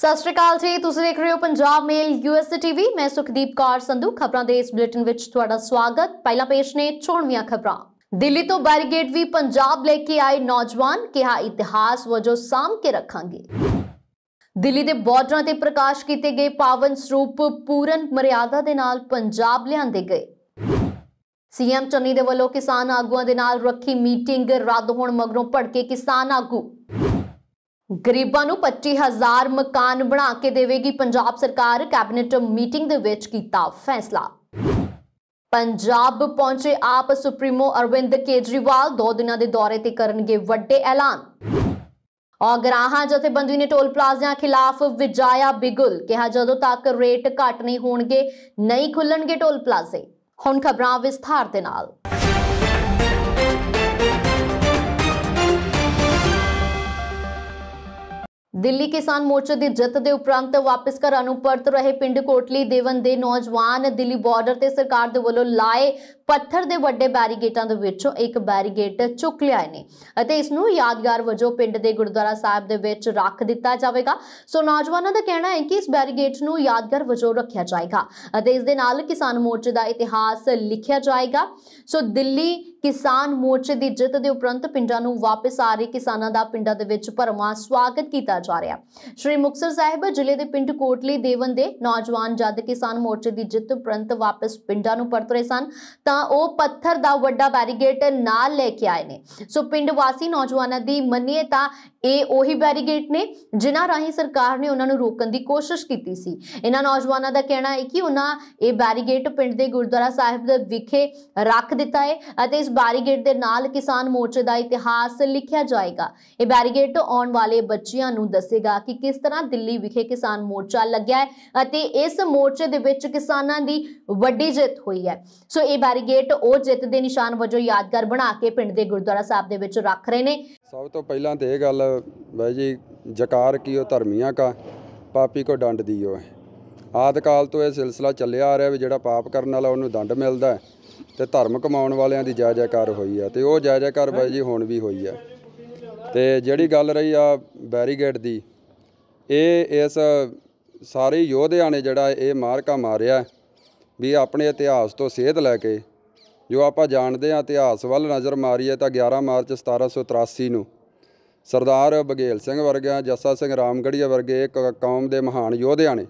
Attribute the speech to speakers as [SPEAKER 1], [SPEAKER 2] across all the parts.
[SPEAKER 1] ਸਤਿ ਸ਼੍ਰੀ ਅਕਾਲ ਜੀ ਤੁਸੀਂ ਦੇਖ ਰਹੇ ਹੋ ਪੰਜਾਬ ਮੇਲ ਯੂਐਸਏ ਟੀਵੀ ਮੈਂ ਸੁਖਦੀਪ ਕੌਰ ਸੰਧੂ ਖਬਰਾਂ ਦੇ ਇਸ ਬੁਲੇਟਿਨ ਵਿੱਚ ਤੁਹਾਡਾ ਸਵਾਗਤ ਪਹਿਲਾ ਪੇਸ਼ ਨੇ ਚੋਣਵੀਆਂ ਖਬਰਾਂ ਦਿੱਲੀ ਤੋਂ ਬੈਰੀਗੇਡ ਵੀ ਪੰਜਾਬ ਲੈ ਕੇ ਆਏ ਨੌਜਵਾਨ ਕਿਹਾ ਇਤਿਹਾਸ ਵਜੋਂ ਸਾਮ ਕੇ ਰੱਖਾਂਗੇ ਦਿੱਲੀ ਦੇ ਬਾਰਡਰਾਂ ਤੇ ਪ੍ਰਕਾਸ਼ ਕੀਤੇ ਗਏ ਪਾਵਨ ਸਰੂਪ ਪੂਰਨ ਮਰਿਆਦਾ ਦੇ ਨਾਲ ਪੰਜਾਬ ਲਿਆਂਦੇ ਗਏ ਸੀਐਮ ਚੰਨੀ ਦੇ ਵੱਲੋਂ ਕਿਸਾਨ ਆਗੂਆਂ ਦੇ ਨਾਲ ਰੱਖੀ ਮੀਟਿੰਗ ਰੱਦ ਹੋਣ ਮਗਰੋਂ ਭੜਕੇ ਕਿਸਾਨ ਆਗੂ ਗਰੀਬਾਂ ਨੂੰ 25000 ਮਕਾਨ ਬਣਾ ਕੇ ਦੇਵੇਗੀ ਪੰਜਾਬ ਸਰਕਾਰ ਕੈਬਨਿਟ ਮੀਟਿੰਗ ਦੇ ਵਿੱਚ ਕੀਤਾ ਫੈਸਲਾ ਪੰਜਾਬ ਪਹੁੰਚੇ ਆਪ ਸੁਪਰੀਮੋ ਅਰਵਿੰਦ ਕੇਜਰੀਵਾਲ ਦੋ ਦਿਨਾਂ ਦੇ ਦੌਰੇ ਤੇ ਕਰਨਗੇ ਵੱਡੇ ਐਲਾਨ ਜਥੇ ਜਥੇਬੰਦੀ ਨੇ ਟੋਲ ਪਲਾਜ਼ਿਆਂ ਖਿਲਾਫ ਵਿਜਾਇਆ ਬਿਗੁਲ ਕਿਹਾ ਜਦੋਂ ਤੱਕ ਰੇਟ ਘਟ ਨਹੀਂ ਹੋਣਗੇ ਨਹੀਂ ਖੁੱਲਣਗੇ ਟੋਲ ਪਲਾਜ਼ੇ ਹੁਣ ਖਬਰਾਂ ਵਿਸਥਾਰ ਦੇ ਨਾਲ ਦਿੱਲੀ ਕਿਸਾਨ ਮੋਰਚੇ ਦੀ ਜਿੱਤ ਦੇ ਉਪਰੰਤ ਵਾਪਸ ਘਰਾਂ ਨੂੰ ਪਰਤ ਰਹੇ ਪਿੰਡ ਕੋਟਲੀ ਦੇਵਨ ਦੇ ਨੌਜਵਾਨ ਦਿੱਲੀ ਬਾਰਡਰ ਤੇ ਸਰਕਾਰ ਦੇ ਵੱਲੋਂ ਲਾਏ ਪੱਥਰ ਦੇ ਵੱਡੇ ਬੈਰੀਗੇਟਾਂ ਦੇ ਵਿੱਚੋਂ ਇੱਕ ਬੈਰੀਗੇਟ ਚੁੱਕ ਲਿਆਏ ਨੇ ਅਤੇ ਇਸ ਨੂੰ ਯਾਦਗਾਰ ਵਜੋਂ ਪਿੰਡ ਦੇ ਗੁਰਦੁਆਰਾ ਸਾਹਿਬ ਦੇ ਵਿੱਚ ਰੱਖ ਦਿੱਤਾ ਜਾਵੇਗਾ ਸੋ ਨੌਜਵਾਨਾਂ ਦਾ ਕਹਿਣਾ ਹੈ ਕਿ ਇਸ ਬੈਰੀਗੇਟ ਨੂੰ ਯਾਦਗਾਰ ਵਜੋਂ ਰੱਖਿਆ ਜਾਏਗਾ ਅਤੇ ਇਸ ਦੇ ਨਾਲ ਕਿਸਾਨ ਮੋਰਚੇ ਦਾ ਇਤਿਹਾਸ ਲਿਖਿਆ ਜਾਏਗਾ ਸੋ ਦਿੱਲੀ ਕਿਸਾਨ ਮੋਰਚੇ ਦੀ ਜਿੱਤ ਦੇ ਉਪਰੰਤ ਪਿੰਡਾਂ ਨੂੰ ਵਾਪਸ ਆ ਰਹੇ ਕਿਸਾਨਾਂ ਦਾ ਪਿੰਡਾਂ ਦੇ ਵਿੱਚ ਭਰਵਾਂ ਸਵਾਗਤ ਕੀਤਾ ਜਾ ਰਿਹਾ ਸ਼੍ਰੀ ਮੁਕਸਰ ਸਾਹਿਬ ਜ਼ਿਲ੍ਹੇ ਦੇ ਪਿੰਡ ਕੋਟਲੀ ਦੇਵਨ ਦੇ ਨੌਜਵਾਨ ਜਦ ਕਿਸਾਨ ਮੋਰਚੇ ਦੀ ਜਿੱਤ ਪ੍ਰੰਤ ਵਾਪਸ ਪਿੰਡਾਂ ਨੂੰ ਪਰਤ ਰਹੇ ਸਨ ਤਾਂ ਉਹ ਪੱਥਰ ਦਾ ਵੱਡਾ ਬੈਰੀਗੇਟ ਨਾਲ ਲੈ ਕੇ ਆਏ ਨੇ ਸੋ ਪਿੰਡ ਵਾਸੀ ਨੌਜਵਾਨਾਂ ਦੀ ਮੰਨਿਏ ਤਾਂ ਇਹ ਉਹੀ ਬੈਰੀਗੇਟ ਨੇ ਜਿਨ੍ਹਾਂ ਰਾਹੀਂ ਸਰਕਾਰ ਨੇ ਉਹਨਾਂ ਨੂੰ ਰੋਕਣ ਦੀ ਕੋਸ਼ਿਸ਼ ਕੀਤੀ ਸੀ ਇਹਨਾਂ ਨੌਜਵਾਨਾਂ ਦਾ ਕਹਿਣਾ ਹੈ ਕਿ ਉਹਨਾਂ ਇਹ ਬੈਰੀਗੇਟ ਪਿੰਡ ਦੇ ਗੁਰਦੁਆਰਾ ਸਾਹਿਬ ਦੇ ਵਿਖੇ ਰੱਖ ਦਿੱਤਾ ਹੈ ਅਤੇ ਇਸ ਬੈਰੀਗੇਟ ਦੇ ਨਾਲ ਕਿਸਾਨ ਮੋਰਚੇ ਦਾ ਇਤਿਹਾਸ ਲਿਖਿਆ ਜਾਏਗਾ ਇਹ ਬੈਰੀਗੇਟ ਆਉਣ ਵਾਲੇ ਬੱਚਿਆਂ ਨੂੰ ਨੂੰ ਦੱਸੇਗਾ ਕਿ ਕਿਸ ਤਰ੍ਹਾਂ ਦਿੱਲੀ ਵਿਖੇ ਕਿਸਾਨ ਮੋਰਚਾ ਲੱਗਿਆ ਹੈ ਅਤੇ ਇਸ ਮੋਰਚੇ ਦੇ ਵਿੱਚ ਕਿਸਾਨਾਂ ਦੀ ਵੱਡੀ ਜਿੱਤ ਹੋਈ ਹੈ ਸੋ ਇਹ ਬੈਰੀਗੇਟ ਉਹ ਜਿੱਤ ਦੇ ਨਿਸ਼ਾਨ ਵਜੋਂ ਯਾਦਗਾਰ ਬਣਾ ਕੇ ਪਿੰਡ ਦੇ ਗੁਰਦੁਆਰਾ ਸਾਹਿਬ ਦੇ ਵਿੱਚ ਰੱਖ ਰਹੇ ਨੇ
[SPEAKER 2] ਸਭ ਤੋਂ ਪਹਿਲਾਂ ਤੇ ਇਹ ਗੱਲ ਬਾਈ ਜੀ ਜਕਾਰ ਕੀ ਉਹ ਧਰਮੀਆਂ ਕਾ ਪਾਪੀ ਕੋ ਡੰਡ ਦਿਓ ਆਦ ਕਾਲ ਤੋਂ ਇਹ ਸਿਲਸਿਲਾ ਚੱਲਿਆ ਆ ਰਿਹਾ ਵੀ ਜਿਹੜਾ ਪਾਪ ਕਰਨ ਵਾਲਾ ਉਹਨੂੰ ਦੰਡ ਮਿਲਦਾ ਤੇ ਧਰਮ ਕਮਾਉਣ ਵਾਲਿਆਂ ਦੀ ਜਾਇਜਾਕਾਰ ਹੋਈ ਆ ਤੇ ਉਹ ਜਾਇਜਾਕਾਰ ਬਾਈ ਜੀ ਹੁਣ ਵੀ ਹੋਈ ਆ ਤੇ ਜਿਹੜੀ ਗੱਲ ਰਹੀ ਆ ਬੈਰੀਗੇਡ ਦੀ ਇਹ ਇਸ ਸਾਰੇ ਯੋਧਿਆਂ ਨੇ ਜਿਹੜਾ ਇਹ ਮਾਰਕਾ ਮਾਰਿਆ ਵੀ ਆਪਣੇ ਇਤਿਹਾਸ ਤੋਂ ਸੇਧ ਲੈ ਕੇ ਜੋ ਆਪਾਂ ਜਾਣਦੇ ਆ ਇਤਿਹਾਸ ਵੱਲ ਨਜ਼ਰ ਮਾਰੀਏ ਤਾਂ 11 ਮਾਰਚ 1783 ਨੂੰ ਸਰਦਾਰ ਬਗੇਲ ਸਿੰਘ ਵਰਗਿਆਂ ਜੱਸਾ ਸਿੰਘ ਰਾਮਗੜੀਆ ਵਰਗੇ ਇੱਕ ਕੌਮ ਦੇ ਮਹਾਨ ਯੋਧਿਆਂ ਨੇ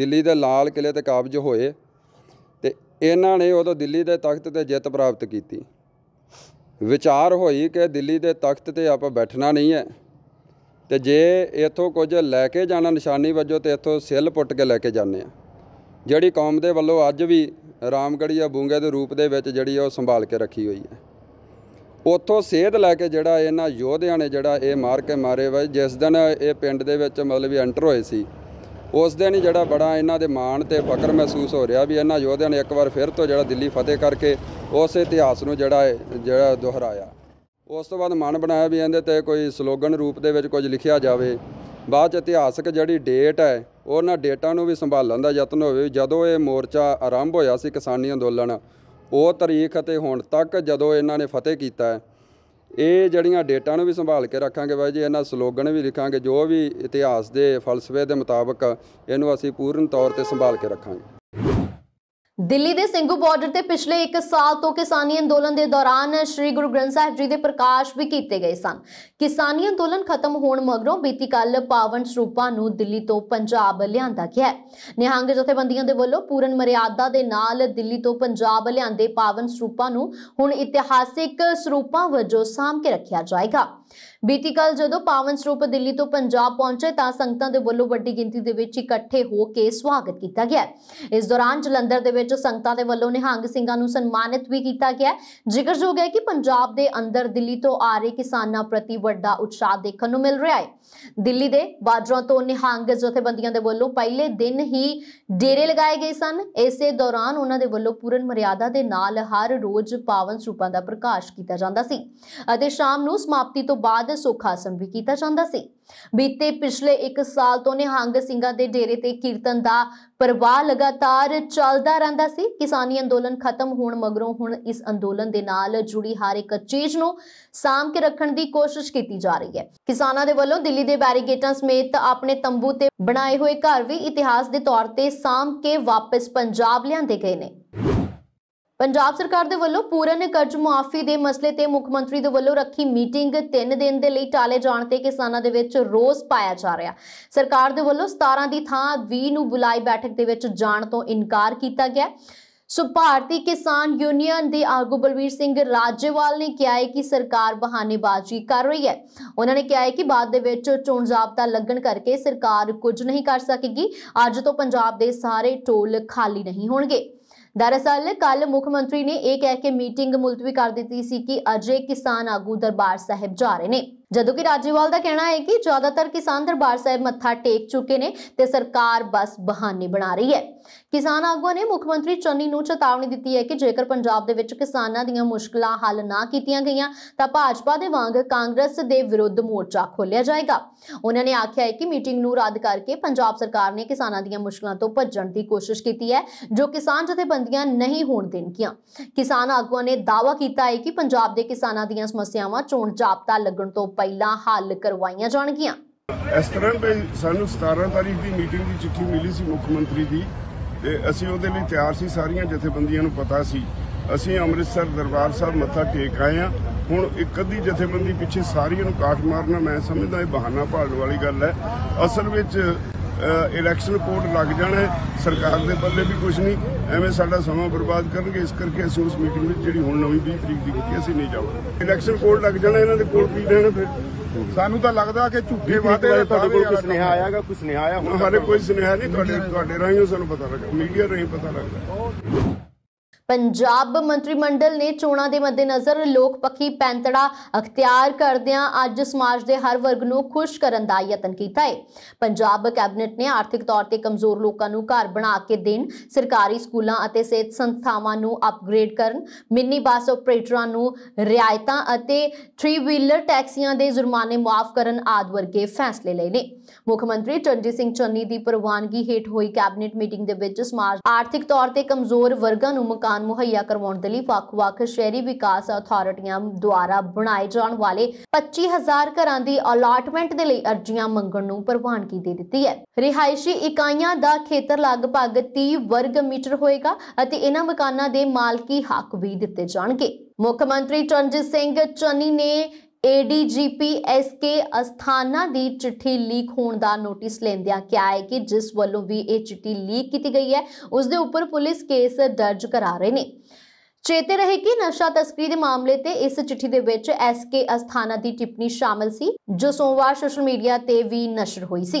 [SPEAKER 2] ਦਿੱਲੀ ਦੇ ਲਾਲ ਕਿਲੇ ਤੇ ਕਾਬਜ ਹੋਏ ਤੇ ਇਹਨਾਂ ਨੇ ਉਦੋਂ ਦਿੱਲੀ ਦੇ ਤਖਤ ਤੇ ਜਿੱਤ ਪ੍ਰਾਪਤ ਕੀਤੀ ਵਿਚਾਰ ਹੋਈ ਕਿ ਦਿੱਲੀ ਦੇ ਤਖਤ ਤੇ ਆਪਾਂ ਬੈਠਣਾ ਨਹੀਂ ਹੈ ਤੇ ਜੇ ਇੱਥੋਂ ਕੁਝ ਲੈ ਕੇ ਜਾਣਾ ਨਿਸ਼ਾਨੀ ਵਜੋਂ ਤੇ ਇੱਥੋਂ ਸਿੱਲ ਪੁੱਟ ਕੇ ਲੈ ਕੇ ਜਾਂਦੇ ਆ ਜਿਹੜੀ ਕੌਮ ਦੇ ਵੱਲੋਂ ਅੱਜ ਵੀ ਰਾਮਗੜੀ ਆ ਬੂੰਗੇ ਦੇ ਰੂਪ ਦੇ ਵਿੱਚ ਜਿਹੜੀ ਉਹ ਸੰਭਾਲ ਕੇ ਰੱਖੀ ਹੋਈ ਹੈ ਉੱਥੋਂ ਸੇਧ ਲੈ ਕੇ ਜਿਹੜਾ ਇਹਨਾਂ ਯੋਧਿਆਂ ਨੇ ਜਿਹੜਾ ਇਹ ਮਾਰ ਕੇ ਮਾਰੇ ਵਾ ਜਿਸ ਦਿਨ ਇਹ ਪਿੰਡ ਦੇ ਵਿੱਚ ਮਤਲਬ ਵੀ ਐਂਟਰ ਹੋਏ ਸੀ ਉਸ ਦਿਨ ਹੀ ਜਿਹੜਾ ਬੜਾ ਇਹਨਾਂ ਦੇ ਮਾਣ ਤੇ ਫਕਰ ਮਹਿਸੂਸ ਹੋ ਰਿਹਾ ਵੀ ਇਹਨਾਂ ਯੋਧਿਆਂ ਨੇ ਇੱਕ ਵਾਰ ਫਿਰ ਤੋਂ ਜਿਹੜਾ ਦਿੱਲੀ ਫਤਿਹ ਕਰਕੇ ਉਸ ਇਤਿਹਾਸ ਨੂੰ ਜਿਹੜਾ ਹੈ ਜਿਹੜਾ ਦੁਹਰਾਇਆ ਉਸ ਤੋਂ ਬਾਅਦ ਮਨ ਬਣਾਇਆ ਵੀ ਇਹਦੇ ਤੇ ਕੋਈ ਸਲੋਗਨ ਰੂਪ ਦੇ ਵਿੱਚ ਕੁਝ ਲਿਖਿਆ ਜਾਵੇ ਬਾਅਦ ਚ ਇਤਿਹਾਸਕ ਜਿਹੜੀ ਡੇਟ ਹੈ ਉਹਨਾਂ ਡੇਟਾਂ ਨੂੰ ਵੀ ਸੰਭਾਲਣ ਦਾ ਯਤਨ ਹੋਵੇ ਜਦੋਂ ਇਹ ਮੋਰਚਾ ਆਰੰਭ ਹੋਇਆ ਸੀ ਕਿਸਾਨੀ ਅੰਦੋਲਨ ਉਹ ਤਾਰੀਖ ਅਤੇ ਹੁਣ ਤੱਕ ਜਦੋਂ ਇਹਨਾਂ ਨੇ ਫਤਿਹ ਕੀਤਾ ਹੈ ਇਹ ਜਿਹੜੀਆਂ ਡੇਟਾ ਨੂੰ ਵੀ ਸੰਭਾਲ ਕੇ ਰੱਖਾਂਗੇ ਬਾਈ ਜੀ ਇਹਨਾਂ ਸਲੋਗਨ ਵੀ ਲਿਖਾਂਗੇ ਜੋ ਵੀ ਇਤਿਹਾਸ ਦੇ ਫਲਸਫੇ ਦੇ ਮੁਤਾਬਕ ਇਹਨੂੰ ਅਸੀਂ ਪੂਰਨ ਤੌਰ ਤੇ ਸੰਭਾਲ ਕੇ ਰੱਖਾਂਗੇ
[SPEAKER 1] ਦਿੱਲੀ ਦੇ ਸਿੰਘੂ ਬਾਰਡਰ ਤੇ ਪਿਛਲੇ 1 ਸਾਲ ਤੋਂ ਕਿਸਾਨੀ ਅੰਦੋਲਨ ਦੇ ਦੌਰਾਨ ਸ੍ਰੀ ਗੁਰੂ ਗ੍ਰੰਥ ਸਾਹਿਬ ਜੀ ਦੇ ਪ੍ਰਕਾਸ਼ ਵੀ ਕੀਤੇ ਗਏ ਸਨ ਕਿਸਾਨੀ ਅੰਦੋਲਨ ਖਤਮ ਹੋਣ ਮਗਰੋਂ ਬੀਤੀ ਕੱਲ ਪਾਵਨ ਸਰੂਪਾਂ ਨੂੰ ਦਿੱਲੀ ਤੋਂ ਪੰਜਾਬ ਲਿਆਂਦਾ ਗਿਆ ਨਿਹੰਗ ਜਥੇਬੰਦੀਆਂ ਦੇ ਵੱਲੋਂ ਪੂਰਨ ਮਰਿਆਦਾ ਦੇ ਨਾਲ ਦਿੱਲੀ ਤੋਂ ਪੰਜਾਬ ਲਿਆਂਦੇ ਪਾਵਨ ਸਰੂਪਾਂ ਨੂੰ ਹੁਣ ਇਤਿਹਾਸਿਕ ਸਰੂਪਾਂ ਵਜੋਂ ਸਾਂਭ ਕੇ ਰੱਖਿਆ ਜਾਏਗਾ ਬੀਤੀ ਕੱਲ ਜਦੋਂ ਪਾਵਨ ਸਰੂਪ ਦਿੱਲੀ ਤੋਂ ਪੰਜਾਬ ਪਹੁੰਚੇ ਤਾਂ ਸੰਗਤਾਂ ਦੇ ਵੱਲੋਂ ਵੱਡੀ ਗਿਣਤੀ ਦੇ ਵਿੱਚ ਇਕੱਠੇ ਹੋ ਕੇ ਸਵਾਗਤ ਕੀਤਾ ਗਿਆ ਇਸ ਦੌਰਾਨ ਜਲੰਧਰ ਦੇ ਵਿੱਚ ਸੰਗਤਾਂ ਦੇ ਵੱਲੋਂ ਨਿਹੰਗ ਸਿੰਘਾਂ ਨੂੰ ਸਨਮਾਨਿਤ ਵੀ ਕੀਤਾ ਗਿਆ ਜ਼ਿਕਰਯੋਗ ਹੈ ਕਿ ਪੰਜਾਬ ਦੇ ਅੰਦਰ ਦਿੱਲੀ ਤੋਂ ਆ ਰਹੇ ਕਿਸਾਨਾਂ ਪ੍ਰਤੀ ਵੱਡਾ ਉਤਸ਼ਾਹ ਦੇਖਣ ਨੂੰ ਮਿਲ ਰਿਹਾ ਹੈ ਦਿੱਲੀ ਦੇ ਬਾਜਰਾ ਤੋਂ ਨਿਹੰਗ ਜਥੇਬੰਦੀਆਂ ਦੇ ਵੱਲੋਂ ਪਹਿਲੇ ਦਿਨ ਹੀ ਡੇਰੇ ਲਗਾਏ ਗਏ ਸਨ ਇਸੇ ਦੌਰਾਨ ਉਹਨਾਂ ਦੇ ਵੱਲੋਂ ਪੂਰਨ ਮਰਿਆਦਾ ਦੇ ਨਾਲ ਹਰ ਰੋਜ਼ ਪਾਵਨ ਸੂਪਾਂ ਦਾ ਪ੍ਰਕਾਸ਼ ਕੀਤਾ ਜਾਂਦਾ ਸੀ ਅਤੇ ਸ਼ਾਮ ਨੂੰ ਸਮਾਪਤੀ ਤੋਂ ਬਾਅਦ ਸੁਖਾਸਨ ਵੀ ਕੀਤਾ ਜਾਂਦਾ ਸੀ ਬੀਤੇ ਪਿਛਲੇ 1 ਸਾਲ ਤੋਂ ਨਿਹੰਗ ਸਿੰਘਾਂ ਦੇ ਡੇਰੇ ਤੇ ਕੀਰਤਨ ਦਾ ਪ੍ਰਵਾਹ ਲਗਾਤਾਰ ਚੱਲਦਾ ਰਹਿੰਦਾ ਸੀ ਕਿਸਾਨੀ ਅੰਦੋਲਨ ਖਤਮ ਹੋਣ ਮਗਰੋਂ ਹੁਣ ਇਸ ਅੰਦੋਲਨ ਦੇ ਨਾਲ ਜੁੜੀ ਹਰ ਇੱਕ ਚੀਜ਼ ਨੂੰ ਸਾਮ ਕੇ ਰੱਖਣ ਦੀ ਕੋਸ਼ਿਸ਼ ਕੀਤੀ ਜਾ ਰਹੀ ਹੈ ਕਿਸਾਨਾਂ ਦੇ ਵੱਲੋਂ ਦਿੱਲੀ ਦੇ ਬੈਰੀਗੇਟਾਂ ਸਮੇਤ ਆਪਣੇ ਤੰਬੂ ਤੇ ਬਣਾਏ ਹੋਏ ਘਰ ਵੀ ਇਤਿਹਾਸ ਦੇ ਤੌਰ ਤੇ ਸਾਮ ਕੇ ਵਾਪਸ ਪੰਜਾਬ ਲਿਆਂਦੇ ਗਏ ਨੇ ਪੰਜਾਬ ਸਰਕਾਰ ਦੇ ਵੱਲੋਂ ਪੂਰਨ ਕਰਜ਼ ਮੁਆਫੀ ਦੇ ਮਸਲੇ ਤੇ ਮੁੱਖ ਮੰਤਰੀ ਦੇ ਵੱਲੋਂ ਰੱਖੀ ਮੀਟਿੰਗ 3 ਦਿਨ ਦੇ ਲਈ ਟਾਲੇ ਜਾਣ ਤੇ ਕਿਸਾਨਾਂ ਦੇ ਵਿੱਚ ਰੋਸ ਪਾਇਆ ਜਾ ਰਿਹਾ ਸਰਕਾਰ ਦੇ ਵੱਲੋਂ 17 ਦੀ ਥਾਂ 20 ਨੂੰ ਬੁਲਾਈ ਬੈਠਕ ਦੇ ਵਿੱਚ ਜਾਣ ਤੋਂ ਇਨਕਾਰ ਕੀਤਾ ਗਿਆ ਸੋ ਭਾਰਤੀ ਕਿਸਾਨ ਯੂਨੀਅਨ ਦੇ ਆਗੂ ਬਲਵੀਰ ਸਿੰਘ ਰਾਜੇਵਾਲ ਨੇ ਕਿਹਾ ਹੈ ਕਿ ਸਰਕਾਰ ਬਹਾਨੇਬਾਜ਼ੀ ਕਰ ਰਹੀ ਹੈ ਉਹਨਾਂ ਨੇ ਕਿਹਾ ਹੈ ਕਿ ਬਾਅਦ ਦੇ ਵਿੱਚ ਚੋਣ ਜ਼ਾਬਤਾ ਲੱਗਣ ਕਰਕੇ ਸਰਕਾਰ ਕੁਝ ਨਹੀਂ ਕਰ ਸਕੇਗੀ ਅੱਜ ਤੋਂ ਪੰਜਾਬ ਦੇ ਸਾਰੇ ਟੋਲ ਖਾਲੀ ਨਹੀਂ ਹੋਣਗੇ ਦਰਅਸਲ ਕੱਲ ਮੁੱਖ ਮੰਤਰੀ ਨੇ ਇਹ ਕਹਿ ਕੇ ਮੀਟਿੰਗ ਮੁਲਤਵੀ ਕਰ ਦਿੱਤੀ ਸੀ ਕਿ ਅਜੇ ਕਿਸਾਨ ਆਗੂ ਦਰਬਾਰ ਸਾਹਿਬ ਜਾ ਰਹੇ ਨੇ ਜਦੋਂ ਕਿ ਰਾਜੀਵਾਲ ਦਾ ਕਹਿਣਾ ਹੈ ਕਿ ਜ਼ਿਆਦਾਤਰ ਕਿਸਾਨ ਦਰਬਾਰ ਸਾਹਿਬ ਮੱਥਾ ਟੇਕ ਚੁੱਕੇ ਨੇ ਤੇ ਸਰਕਾਰ ਬਸ ਬਹਾਨੇ ਬਣਾ ਰਹੀ ਹੈ ਕਿਸਾਨ ਆਗੂਆਂ ਨੇ ਮੁੱਖ ਮੰਤਰੀ ਚੰਨੀ ਨੂੰ ਚੇਤਾਵਨੀ ਦਿੱਤੀ ਹੈ ਕਿ ਜੇਕਰ ਪੰਜਾਬ ਦੇ ਵਿੱਚ ਕਿਸਾਨਾਂ ਦੀਆਂ ਮੁਸ਼ਕਲਾਂ ਹੱਲ ਨਾ ਕੀਤੀਆਂ ਗਈਆਂ ਤਾਂ ਭਾਜਪਾ ਦੇ ਵਾਂਗ ਕਾਂਗਰਸ ਦੇ ਵਿਰੁੱਧ ਮੋਰਚਾ ਖੋਲਿਆ ਜਾਏਗਾ ਉਹਨਾਂ ਨੇ ਆਖਿਆ ਹੈ ਕਿ ਮੀਟਿੰਗ ਨੂੰ ਰੱਦ ਕਰਕੇ ਪੰਜਾਬ ਸਰਕਾਰ ਨੇ ਕਿਸਾਨਾਂ ਦੀਆਂ ਮੁਸ਼ਕਲਾਂ ਤੋਂ ਭੱਜਣ ਦੀ ਕੋਸ਼ਿਸ਼ ਕੀਤੀ ਹੈ ਜੋ ਕਿਸਾਨ ਜਥੇਬੰਦੀਆਂ ਨਹੀਂ ਹੋਣ ਦੇਣਗੀਆਂ ਕਿਸਾਨ ਆਗੂਆਂ ਨੇ ਦਾਅਵਾ ਕੀਤਾ ਹੈ ਕਿ ਪੰਜਾਬ ਦੇ ਕਿਸਾਨਾਂ ਦੀਆਂ ਸਮੱਸਿਆਵਾਂ ਚੋਣ ਜਾਬਤਾ ਲੱਗਣ ਤੋਂ ਪਹਿਲਾਂ ਹੱਲ ਕਰਵਾਈਆਂ ਜਾਣਗੀਆਂ
[SPEAKER 3] ਇਸ ਤਰ੍ਹਾਂ ਵੀ ਸਾਨੂੰ 17 ਤਾਰੀਖ ਦੀ ਮੀਟਿੰਗ ਦੀ ਚਿੱਠੀ ਮਿਲੀ ਸੀ ਮੁੱਖ ਮੰਤਰੀ ਦੀ ਤੇ ਅਸੀਂ ਉਹਦੇ ਲਈ ਤਿਆਰ ਸੀ ਸਾਰੀਆਂ ਜਥੇਬੰਦੀਆਂ ਨੂੰ ਪਤਾ ਸੀ ਅਸੀਂ ਅੰਮ੍ਰਿਤਸਰ ਦਰਬਾਰ ਸਾਹਿਬ ਮੱਥਾ ਟੇਕ ਆਏ ਆ ਹੁਣ ਇੱਕ ਅੱਧੀ ਜਥੇਬੰਦੀ ਪਿੱਛੇ ਸਾਰੀਆਂ ਨੂੰ ਕਾਠ ਮਾਰਨਾ ਮੈਂ ਸਮਝਦਾ ਇਹ ਬਹਾਨਾ ਭਾਲਣ ਵਾਲੀ ਗੱਲ ਹੈ ਅਸਲ ਵਿੱਚ ਇਲੈਕਸ਼ਨ ਕੋਡ ਲੱਗ ਜਾਣਾ ਸਰਕਾਰ ਦੇ ਬੱਲੇ ਵੀ ਕੁਝ ਨਹੀਂ ਐਵੇਂ ਸਾਡਾ ਸਮਾਂ ਬਰਬਾਦ ਕਰਨਗੇ ਇਸ ਕਰਕੇ ਅਸੀਂ ਉਸ ਮੀਟਿੰਗ ਵਿੱਚ ਜਿਹੜੀ ਹੁਣ ਨਵੀਂ 20 ਤਰੀਕ ਦੀ ਕੀਤੀ ਅਸੀਂ ਨਹੀਂ ਜਾਵਾਂਗੇ ਇਲੈਕਸ਼ਨ ਕੋਡ ਲੱਗ ਜਾਣਾ ਇਹਨਾਂ ਦੇ ਕੋਲ ਕੀ ਰਹਿਣਾ ਫਿਰ ਸਾਨੂੰ ਤਾਂ ਲੱਗਦਾ ਕਿ ਝੂਠੇ ਵਾਅਦੇ ਤੁਹਾਡੇ ਕੋਲ ਕੋਈ ਸੁਨੇਹਾ ਆਇਆਗਾ ਕੋਈ ਸੁਨੇਹਾ ਆਇਆ ਹੁਣ ਸਾਡੇ ਕੋਈ ਸੁਨੇਹਾ ਨਹੀਂ ਤੁਹਾਡੇ ਤੁਹਾਡੇ ਰਾਹੀਂ ਸਾਨੂੰ ਪਤਾ ਲੱਗਾ ਮੀਡੀਆ ਰਾਹੀਂ ਪਤਾ ਲੱਗਦਾ
[SPEAKER 1] ਪੰਜਾਬ ਮੰਤਰੀ ਮੰਡਲ ਨੇ ਚੋਣਾਂ ਦੇ ਮੱਦੇਨਜ਼ਰ ਲੋਕ ਪੱਖੀ ਪੈਂਤੜਾ ਅਖਤਿਆਰ ਕਰਦਿਆਂ ਅੱਜ ਸਮਾਜ ਦੇ ਹਰ ਵਰਗ ਨੂੰ ਖੁਸ਼ ਕਰਨ ਦਾ ਯਤਨ ਕੀਤਾ ਹੈ ਪੰਜਾਬ ਕੈਬਨਿਟ ਨੇ ਆਰਥਿਕ ਤੌਰ ਤੇ ਕਮਜ਼ੋਰ ਲੋਕਾਂ ਨੂੰ ਘਰ ਬਣਾ ਕੇ ਦੇਣ ਸਰਕਾਰੀ ਸਕੂਲਾਂ ਅਤੇ ਸਿਹਤ ਸੰਸਥਾਵਾਂ ਨੂੰ ਅਪਗ੍ਰੇਡ ਕਰਨ ਮਿੰਨੀ ਬੱਸ ਆਪਰੇਟਰਾਂ ਨੂੰ ਰਿਆਇਤਾਂ ਅਤੇ 3 ਵੀਲਰ ਟੈਕਸੀਆਂ ਦੇ ਜੁਰਮਾਨੇ ਮਾਫ ਕਰਨ ਆਦਿ ਵਰਗੇ ਫੈਸਲੇ ਲਏ ਨੇ ਮੁੱਖ ਮੰਤਰੀ ਚੰਜੀ ਸਿੰਘ ਚੰਨੀ ਦੀ ਪ੍ਰਵਾਨਗੀ ਹੇਠ ਹੋਈ ਕੈਬਨਿਟ ਮੀਟਿੰਗ ਦੇ ਵਿੱਚ ਸਮਾਜ ਆਰਥਿਕ ਤੌਰ ਤੇ ਕਮਜ਼ੋਰ ਵਰਗਾਂ ਨੂੰ ਮਕਾਨ ਸਮਾਨ ਮੁਹੱਈਆ ਕਰਵਾਉਣ ਦੇ ਲਈ ਵੱਖ-ਵੱਖ ਸ਼ਹਿਰੀ ਵਿਕਾਸ ਅਥਾਰਟੀਆਂ ਦੁਆਰਾ ਬਣਾਏ ਜਾਣ ਵਾਲੇ 25000 ਘਰਾਂ ਦੀ ਅਲਾਟਮੈਂਟ ਦੇ ਲਈ ਅਰਜ਼ੀਆਂ ਮੰਗਣ ਨੂੰ ਪ੍ਰਵਾਨਗੀ ਦੇ ਦਿੱਤੀ ਹੈ ਰਿਹਾਇਸ਼ੀ ਇਕਾਈਆਂ ਦਾ ਖੇਤਰ ਲਗਭਗ 30 ਵਰਗ ਮੀਟਰ ਹੋਏਗਾ ਅਤੇ ਇਹਨਾਂ ਮਕਾਨਾਂ ਦੇ ਮਾਲਕੀ ਹੱਕ ਵੀ ਦਿੱਤੇ ਜਾਣਗੇ ਮੁੱਖ ਮੰਤਰੀ ਚਰਨਜੀਤ ਸਿੰਘ ਚੰਨੀ ਨੇ ਏਡੀਜੀਪੀ ਐਸਕੇ ਅਸਥਾਨਾ ਦੀ ਚਿੱਠੀ ਲੀਕ ਹੋਣ ਦਾ ਨੋਟਿਸ ਲੈਂਦਿਆਂ ਕਿਹਾ ਹੈ ਕਿ ਜਿਸ ਵੱਲੋਂ ਵੀ ਇਹ ਚਿੱਠੀ ਲੀਕ ਕੀਤੀ ਗਈ ਹੈ ਉਸ ਦੇ ਉੱਪਰ ਪੁਲਿਸ ਕੇਸ ਦਰਜ ਕਰਾ ਰਹੇ ਨੇ ਚੇਤੇ ਰਹੇ ਕਿ ਨਸ਼ਾ ਤਸਕਰੀ ਦੇ ਮਾਮਲੇ ਤੇ ਇਸ ਚਿੱਠੀ ਦੇ ਵਿੱਚ ਐਸਕੇ ਅਸਥਾਨਾ ਦੀ ਟਿੱਪਣੀ ਸ਼ਾਮਲ ਸੀ ਜੋ ਸੋਮਵਾਰ ਸੋਸ਼ਲ ਮੀਡੀਆ ਤੇ ਵੀ ਨਸ਼ਰ ਹੋਈ ਸੀ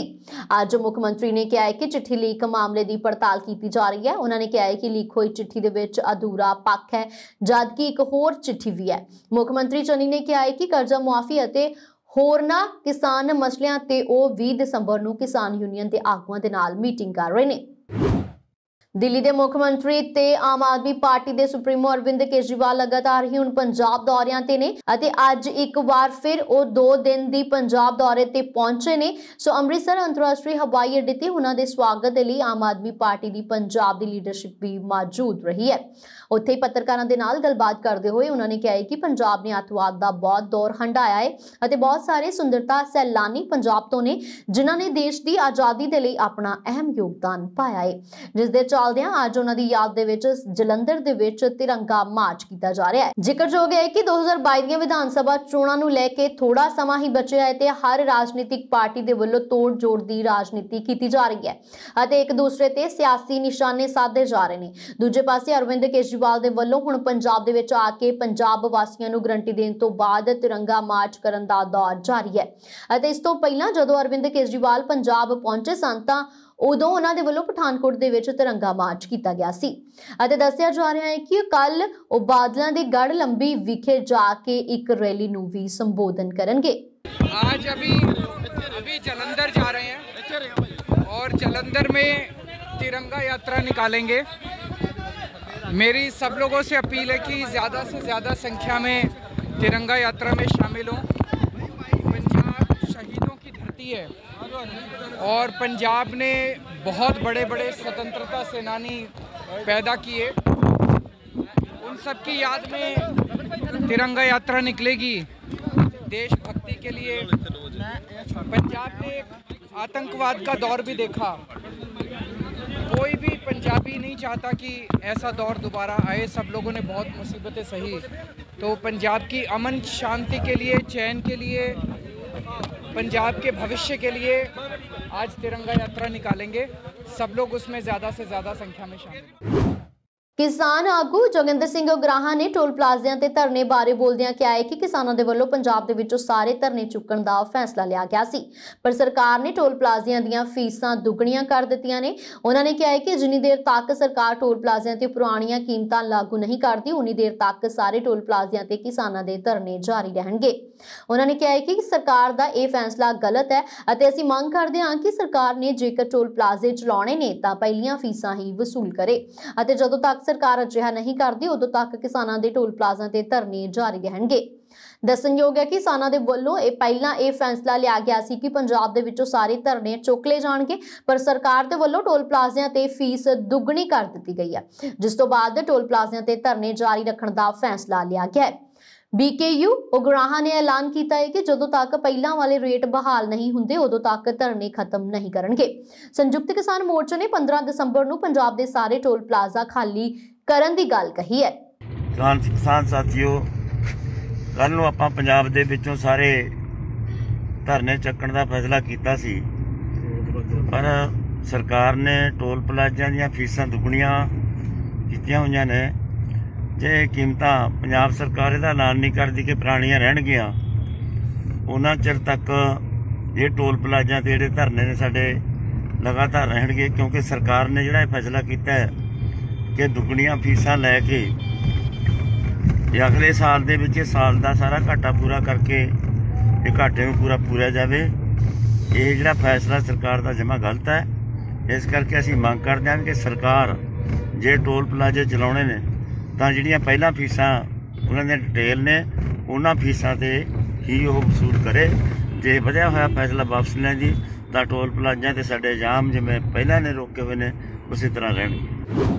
[SPEAKER 1] ਅੱਜ ਮੁੱਖ ਮੰਤਰੀ ਨੇ ਕਿਹਾ ਹੈ ਕਿ ਚਿੱਠੀ ਲੀਕ ਮਾਮਲੇ ਦੀ ਪੜਤਾਲ ਕੀਤੀ ਜਾ ਰਹੀ ਹੈ ਉਹਨਾਂ ਨੇ ਕਿਹਾ ਹੈ ਕਿ ਲੀਕ ਹੋਈ ਚਿੱਠੀ ਦੇ ਵਿੱਚ ਅਧੂਰਾ ਪੱਖ ਹੈ ਜਦਕਿ ਇੱਕ ਹੋਰ ਚਿੱਠੀ ਵੀ ਹੈ ਮੁੱਖ ਮੰਤਰੀ ਚੰਨੀ ਨੇ ਕਿਹਾ ਹੈ ਕਿ ਕਰਜ਼ਾ ਮੁਆਫੀ ਅਤੇ ਹੋਰਨਾ ਕਿਸਾਨ ਮਸਲਿਆਂ ਤੇ ਉਹ 20 ਦਸੰਬਰ ਨੂੰ ਕਿਸਾਨ ਯੂਨੀਅਨ ਦੇ ਆਗੂਆਂ ਦੇ ਨਾਲ ਮੀਟਿੰਗ ਕਰ ਰਹੇ ਨੇ ਦਿੱਲੀ ਦੇ ਮੁੱਖ ਮੰਤਰੀ ਤੇ ਆਮ ਆਦਮੀ ਪਾਰਟੀ ਦੇ ਸੁਪਰੀਮੋ ਅਰਵਿੰਦ ਕੇਜਰੀਵਾਲ ਲਗਾਤਾਰ ਹੀ ਹੁਣ ਪੰਜਾਬ ਦੌਰਿਆਂ ਤੇ ਨੇ ਅਤੇ ਅੱਜ ਇੱਕ ਵਾਰ ਫਿਰ ਉਹ 2 ਦਿਨ ਦੀ ਪੰਜਾਬ ਦੌਰੇ ਤੇ ਪਹੁੰਚੇ ਨੇ ਸੋ ਅੰਮ੍ਰਿਤਸਰ ਅੰਤਰਰਾਸ਼ਟਰੀ ਹਵਾਈ ਅੱਡੇ ਤੇ ਉਹਨਾਂ ਦੇ ਸਵਾਗਤ ਲਈ ਆਮ ਆਦਮੀ ਪਾਰਟੀ ਦੀ ਪੰਜਾਬ ਦੀ ਲੀਡਰਸ਼ਿਪ ਵੀ ਮੌਜੂਦ ਰਹੀ ਹੈ ਉੱਥੇ ਪੱਤਰਕਾਰਾਂ ਦੇ ਨਾਲ ਗੱਲਬਾਤ ਕਰਦੇ ਹੋਏ ਉਹਨਾਂ ਨੇ ਕਿਹਾ ਕਿ ਪੰਜਾਬ ਨੇ ਅਤਵਾਦ ਦਾ ਬਹੁਤ ਦੌਰ ਹੰਡਾਇਆ ਹੈ ਅਤੇ ਬਹੁਤ ਸਾਰੇ ਸੁੰਦਰਤਾ ਸੈਲਾਨੀ ਪੰਜਾਬ ਤੋਂ ਨੇ ਜਿਨ੍ਹਾਂ ਨੇ ਦੇਸ਼ ਦੀ ਆਜ਼ਾਦੀ ਦੇ ਲਈ ਆਪਣਾ ਅਹਿਮ ਯੋਗਦਾਨ ਪਾਇਆ ਹੈ ਜਿਸ ਦੇ ਚੱਲਦਿਆਂ ਅੱਜ ਉਹਨਾਂ ਦੀ ਯਾਦ ਦੇ ਵਿੱਚ ਜਲੰਧਰ ਦੇ ਵਿੱਚ ਤਿਰੰਗਾ ਮਾਰਚ ਕੀਤਾ ਜਾ ਰਿਹਾ ਹੈ ਜ਼ਿਕਰਯੋਗ ਹੈ ਕਿ 2022 ਦੀਆਂ ਵਿਧਾਨ ਸਭਾ ਚੋਣਾਂ ਨੂੰ ਲੈ ਕੇ ਥੋੜਾ ਸਮਾਂ ਹੀ ਬਚਿਆ ਹੈ ਤੇ ਹਰ ਰਾਜਨੀਤਿਕ ਪਾਰਟੀ ਦੇ ਵੱਲੋਂ ਤੋੜ ਜੋੜ ਦੀ ਰਾਜਨੀਤੀ ਕੀਤੀ ਜਾ ਰਹੀ ਹੈ ਅਤੇ ਇੱਕ ਦੂਸਰੇ ਤੇ ਸਿਆਸੀ ਨਿਸ਼ਾਨੇ ਸਾਧੇ ਜਾ ਰਹੇ ਨੇ ਦੂਜੇ ਪਾਸੇ ਅਰਵਿੰਦ ਕੇਜਰੀਵਾਲ ਦੇ ਵੱਲੋਂ ਹੁਣ ਪੰਜਾਬ ਦੇ ਵਿੱਚ ਆ ਕੇ ਪੰਜਾਬ ਵਾਸੀਆਂ ਨੂੰ ਗਰੰਟੀ ਦੇਣ ਤੋਂ ਬਾਅਦ ਤਿਰੰਗਾ ਮਾਰਚ ਕਰਨ ਦਾ ਦੌਰ ਜਾਰੀ ਹੈ ਅਤੇ ਇਸ ਤੋਂ ਪਹਿਲਾਂ ਜਦੋਂ ਅਰਵਿੰਦ ਕੇਜਰੀਵਾਲ ਪੰਜਾਬ ਪਹੁੰਚੇ ਸਨ ਤਾਂ ਉਦੋਂ ਉਹਨਾਂ ਦੇ ਵੱਲੋਂ ਪਠਾਨਕੋਟ ਦੇ ਵਿੱਚ ਤਿਰੰਗਾ ਮਾਰਚ ਕੀਤਾ ਗਿਆ ਸੀ ਅਤੇ ਦੱਸਿਆ ਜਾ ਰਿਹਾ ਹੈ ਕਿ ਕੱਲ ਉਹ ਬਾਦਲਾਂ ਦੇ ਗੜ ਲੰਬੀ ਵਿਖੇ ਜਾ ਕੇ ਇੱਕ ਰੈਲੀ ਨੂੰ ਵੀ ਸੰਬੋਧਨ ਕਰਨਗੇ ਅੱਜ ਅਭੀ ਅਭੀ
[SPEAKER 4] ਜਲੰਧਰ ਜਾ ਰਹੇ ਹਾਂ ਔਰ ਜਲੰਧਰ ਮੇ ਤਿਰੰਗਾ ਯਾਤਰਾ ਨਿਕਾਲेंगे ਮੇਰੀ ਸਭ ਲੋਕੋ ਸੇ ਅਪੀਲ ਹੈ ਕਿ ਜ਼ਿਆਦਾ ਸੇ ਜ਼ਿਆਦਾ ਸੰਖਿਆ ਮੇ ਤਿਰੰਗਾ ਯਾਤਰਾ ਮੇ ਸ਼ਾਮਿਲ ਹੋ ਪੰਜਾਬ ਸ਼ਹੀਦੋ ਕੀ ਧਰਤੀ ਹੈ और पंजाब ने बहुत बड़े बड़े स्वतंत्रता सेनानी पैदा किए उन सब की याद में तिरंगा यात्रा निकलेगी देशभक्ति के लिए पंजाब ने एक आतंकवाद का दौर भी देखा कोई भी पंजाबी नहीं चाहता कि ऐसा दौर दोबारा आए सब लोगों ने बहुत मुसीबतें सही तो पंजाब की अमन शांति के लिए चैन के लिए पंजाब के भविष्य के लिए आज तिरंगा यात्रा निकालेंगे सब लोग उसमें ज़्यादा से ज़्यादा संख्या में शामिल
[SPEAKER 1] ਕਿਸਾਨ ਆਗੂ ਜੋਗਿੰਦਰ ਸਿੰਘ ਉਗਰਾਹਾ ਨੇ ਟੋਲ ਪਲਾਜ਼ਿਆਂ ਤੇ ਧਰਨੇ ਬਾਰੇ ਬੋਲਦਿਆਂ ਕਿਹਾ ਹੈ ਕਿ ਕਿਸਾਨਾਂ ਦੇ ਵੱਲੋਂ ਪੰਜਾਬ ਦੇ ਵਿੱਚੋਂ ਸਾਰੇ ਧਰਨੇ ਚੁੱਕਣ ਦਾ ਫੈਸਲਾ ਲਿਆ ਗਿਆ ਸੀ ਪਰ ਸਰਕਾਰ ਨੇ ਟੋਲ ਪਲਾਜ਼ਿਆਂ ਦੀਆਂ ਫੀਸਾਂ ਦੁੱਗਣੀਆਂ ਕਰ ਦਿੱਤੀਆਂ ਨੇ ਉਹਨਾਂ ਨੇ ਕਿਹਾ ਹੈ ਕਿ ਜਿੰਨੀ ਦੇਰ ਤੱਕ ਸਰਕਾਰ ਟੋਲ ਪਲਾਜ਼ਿਆਂ ਤੇ ਪੁਰਾਣੀਆਂ ਕੀਮਤਾਂ ਲਾਗੂ ਨਹੀਂ ਕਰਦੀ ਉਨੀ ਦੇਰ ਤੱਕ ਸਾਰੇ ਟੋਲ ਪਲਾਜ਼ਿਆਂ ਤੇ ਕਿਸਾਨਾਂ ਦੇ ਧਰਨੇ ਜਾਰੀ ਰਹਿਣਗੇ ਉਹਨਾਂ ਨੇ ਕਿਹਾ ਹੈ ਕਿ ਸਰਕਾਰ ਦਾ ਇਹ ਫੈਸਲਾ ਗਲਤ ਹੈ ਅਤੇ ਅਸੀਂ ਮੰਗ ਕਰਦੇ ਹਾਂ ਕਿ ਸਰਕਾਰ ਨੇ ਜੇਕਰ ਟੋਲ ਪਲਾਜ਼ੇ ਚਲਾਉਣੇ ਨੇ ਤਾਂ ਪਹਿਲੀਆਂ ਫੀਸਾਂ ਹੀ ਵਸੂਲ ਕਰੇ ਅਤੇ ਜਦੋਂ ਤੱਕ ਸਰਕਾਰ ਅਜਿਹਾ ਨਹੀਂ ਕਰਦੀ ਉਦੋਂ ਤੱਕ ਕਿਸਾਨਾਂ ਦੇ ਟੋਲ ਪਲਾਜ਼ਾ ਤੇ ਧਰਨੇ ਜਾਰੀ ਰਹਿਣਗੇ ਦੱਸਣਯੋਗ ਹੈ ਕਿ ਕਿਸਾਨਾਂ ਦੇ ਵੱਲੋਂ ਇਹ ਪਹਿਲਾਂ ਇਹ ਫੈਸਲਾ ਲਿਆ ਗਿਆ ਸੀ ਕਿ ਪੰਜਾਬ ਦੇ ਵਿੱਚੋਂ ਸਾਰੇ ਧਰਨੇ ਚੁੱਕ ਲਏ ਜਾਣਗੇ ਪਰ ਸਰਕਾਰ ਦੇ ਵੱਲੋਂ ਟੋਲ ਪਲਾਜ਼ਿਆਂ ਤੇ ਫੀਸ ਦੁੱਗਣੀ ਕਰ ਦਿੱਤੀ ਗਈ ਹੈ ਜਿਸ ਤੋਂ ਬਾਅਦ ਟੋਲ ਪਲਾਜ਼ਿਆਂ ਤੇ ਧਰਨੇ ਜਾਰੀ ਰੱਖਣ ਦਾ ਫੈਸਲਾ ਲਿਆ ਗਿਆ ਹੈ ਬੀਕੇਯੂ ਉਗਰਾਹਾਂ ਨੇ ਐਲਾਨ ਕੀਤਾ ਹੈ ਕਿ ਜਦੋਂ ਤੱਕ ਪਹਿਲਾਂ ਵਾਲੇ ਰੇਟ ਬਹਾਲ ਨਹੀਂ ਹੁੰਦੇ ਉਦੋਂ ਤੱਕ ਧਰਨੇ ਖਤਮ ਨਹੀਂ ਕਰਨਗੇ ਸੰਯੁਕਤ ਕਿਸਾਨ ਮੋਰਚੇ ਨੇ 15 ਦਸੰਬਰ ਨੂੰ ਪੰਜਾਬ ਦੇ ਸਾਰੇ ਟੋਲ ਪਲਾਜ਼ਾ ਖਾਲੀ ਕਰਨ ਦੀ ਗੱਲ ਕਹੀ ਹੈ
[SPEAKER 3] ਕਿਸਾਨ ਕਿਸਾਨ ਸਾਥੀਓ ਕੱਲ ਨੂੰ ਆਪਾਂ ਪੰਜਾਬ ਦੇ ਵਿੱਚੋਂ ਸਾਰੇ ਧਰਨੇ ਚੱਕਣ ਦਾ ਫੈਸਲਾ ਕੀਤਾ ਸੀ ਪਰ ਸਰਕਾਰ ਨੇ ਟੋਲ ਪਲਾਜ਼ਿਆਂ ਦੀਆਂ ਫੀਸਾਂ ਦੁੱਗਣੀਆਂ ਕੀਤੀਆਂ ਹੋਈਆਂ ਨੇ ਜੇ ਕੀਮਤਾਂ ਪੰਜਾਬ ਸਰਕਾਰ ਇਹਦਾ ਐਲਾਨ ਨਹੀਂ ਕਰਦੀ ਕਿ ਪੁਰਾਣੀਆਂ ਰਹਿਣਗੀਆਂ ਉਹਨਾਂ ਚਿਰ ਤੱਕ ਇਹ ਟੋਲ ਪਲਾਜ਼ਾ ਤੇ ਜਿਹੜੇ ਧਰਨੇ ਨੇ ਸਾਡੇ ਲਗਾਤਾਰ ਰਹਿਣਗੇ ਕਿਉਂਕਿ ਸਰਕਾਰ ਨੇ ਜਿਹੜਾ ਇਹ ਫੈਸਲਾ ਕੀਤਾ ਹੈ ਕਿ ਦੁੱਗਣੀਆਂ ਫੀਸਾਂ ਲੈ ਕੇ ਇਹ ਅਗਲੇ ਸਾਲ ਦੇ ਵਿੱਚ ਸਾਲ ਦਾ ਸਾਰਾ ਘਾਟਾ ਪੂਰਾ ਕਰਕੇ ਇਹ ਘਾਟੇ ਨੂੰ ਪੂਰਾ ਪੂਰਾ ਜਾਵੇ ਇਹ ਜਿਹੜਾ ਫੈਸਲਾ ਸਰਕਾਰ ਦਾ ਜਮਾ ਗਲਤ ਹੈ ਇਸ ਕਰਕੇ ਅਸੀਂ ਮੰਗ ਕਰਦੇ ਹਾਂ ਕਿ ਸਰਕਾਰ ਜੇ ਟੋਲ ਪਲਾਜ਼ੇ ਚਲਾਉਣੇ ਨੇ ਤਾਂ ਜਿਹੜੀਆਂ ਪਹਿਲਾਂ ਫੀਸਾਂ ਉਹਨਾਂ ਦੇ ਡਿਟੇਲ ਨੇ ਉਹਨਾਂ ਫੀਸਾਂ ਤੇ ਹੀ ਉਹ ਵਸੂਲ ਕਰੇ ਜੇ ਵਧਿਆ ਹੋਇਆ ਫੈਸਲਾ ਵਾਪਸ ਲੈਣ ਜੀ ਤਾਂ ਟੋਲ ਪਲਾਜ਼ਾ ਤੇ ਸਾਡੇ ਜਾਮ ਜਿਵੇਂ ਪਹਿਲਾਂ ਨੇ ਰੋਕੇ ਹੋਏ ਨੇ ਉਸੇ ਤਰ੍ਹਾਂ ਰਹਿਣਗੇ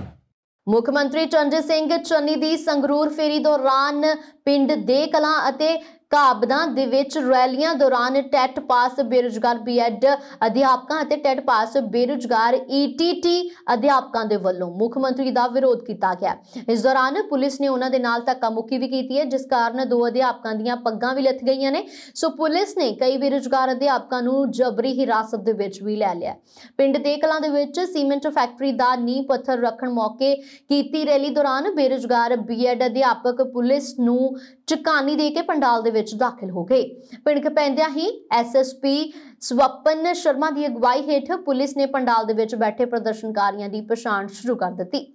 [SPEAKER 1] ਮੁੱਖ ਮੰਤਰੀ ਚੰਦਰ ਸਿੰਘ ਚੰਨੀ ਦੀ ਸੰਗਰੂਰ ਫੇਰੀ ਦੌਰਾਨ ਪਿੰਡ ਦੇ ਕਲਾਂ ਅਤੇ ਕਾਬਦਾਂ ਦੇ ਵਿੱਚ ਰੈਲੀਆਂ ਦੌਰਾਨ ਟੈਟ ਪਾਸ ਬੇਰੁਜ਼ਗਾਰ ਬੀਐਡ ਅਧਿਆਪਕਾਂ ਅਤੇ ਟੈਟ ਪਾਸ ਬੇਰੁਜ਼ਗਾਰ ਈਟੀਟੀ ਅਧਿਆਪਕਾਂ ਦੇ ਵੱਲੋਂ ਮੁੱਖ ਮੰਤਰੀ ਦਾ ਵਿਰੋਧ ਕੀਤਾ ਗਿਆ ਇਸ ਦੌਰਾਨ ਪੁਲਿਸ ਨੇ ਉਹਨਾਂ ਦੇ ਨਾਲ ਧੱਕਾਮੁੱਕੀ ਵੀ ਕੀਤੀ ਹੈ ਜਿਸ ਕਾਰਨ ਦੋ ਅਧਿਆਪਕਾਂ ਦੀਆਂ ਪੱਗਾਂ ਵੀ ਲੱਥ ਗਈਆਂ ਨੇ ਸੋ ਪੁਲਿਸ ਨੇ ਕਈ ਬੇਰੁਜ਼ਗਾਰ ਅਧਿਆਪਕਾਂ ਨੂੰ ਜਬਰੀ ਹਿਰਾਸਤ ਦੇ ਵਿੱਚ ਵੀ ਲੈ ਲਿਆ ਪਿੰਡ ਦੇਕਲਾਂ ਦੇ ਵਿੱਚ ਸੀਮੈਂਟ ਫੈਕਟਰੀ ਦਾ ਨੀਂਹ ਪੱਥਰ ਰੱਖਣ ਮੌਕੇ ਕੀਤੀ ਰੈਲੀ ਦੌਰਾਨ ਬੇਰੁਜ਼ਗਾਰ ਬੀਐਡ ਅਧਿਆਪਕ ਪੁਲਿਸ ਨੂੰ ਚਕਾਨੀ ਦੇ ਕੇ ਪੰਡਾਲ ਦੇ ਵਿੱਚ ਦਾਖਲ ਹੋ ਗਏ ਪਿੰਡ ਪੈਂਦਿਆਂ ਹੀ ਐਸਐਸਪੀ ਸਵਪਨ ਸ਼ਰਮਾ ਦੀ ਅਗਵਾਈ ਹੇਠ ਪੁਲਿਸ ਨੇ ਪੰਡਾਲ ਦੇ ਵਿੱਚ ਬੈਠੇ ਪ੍ਰਦਰਸ਼ਨਕਾਰੀਆਂ ਦੀ ਪਛਾਣ ਸ਼ੁਰੂ ਕਰ ਦਿੱਤੀ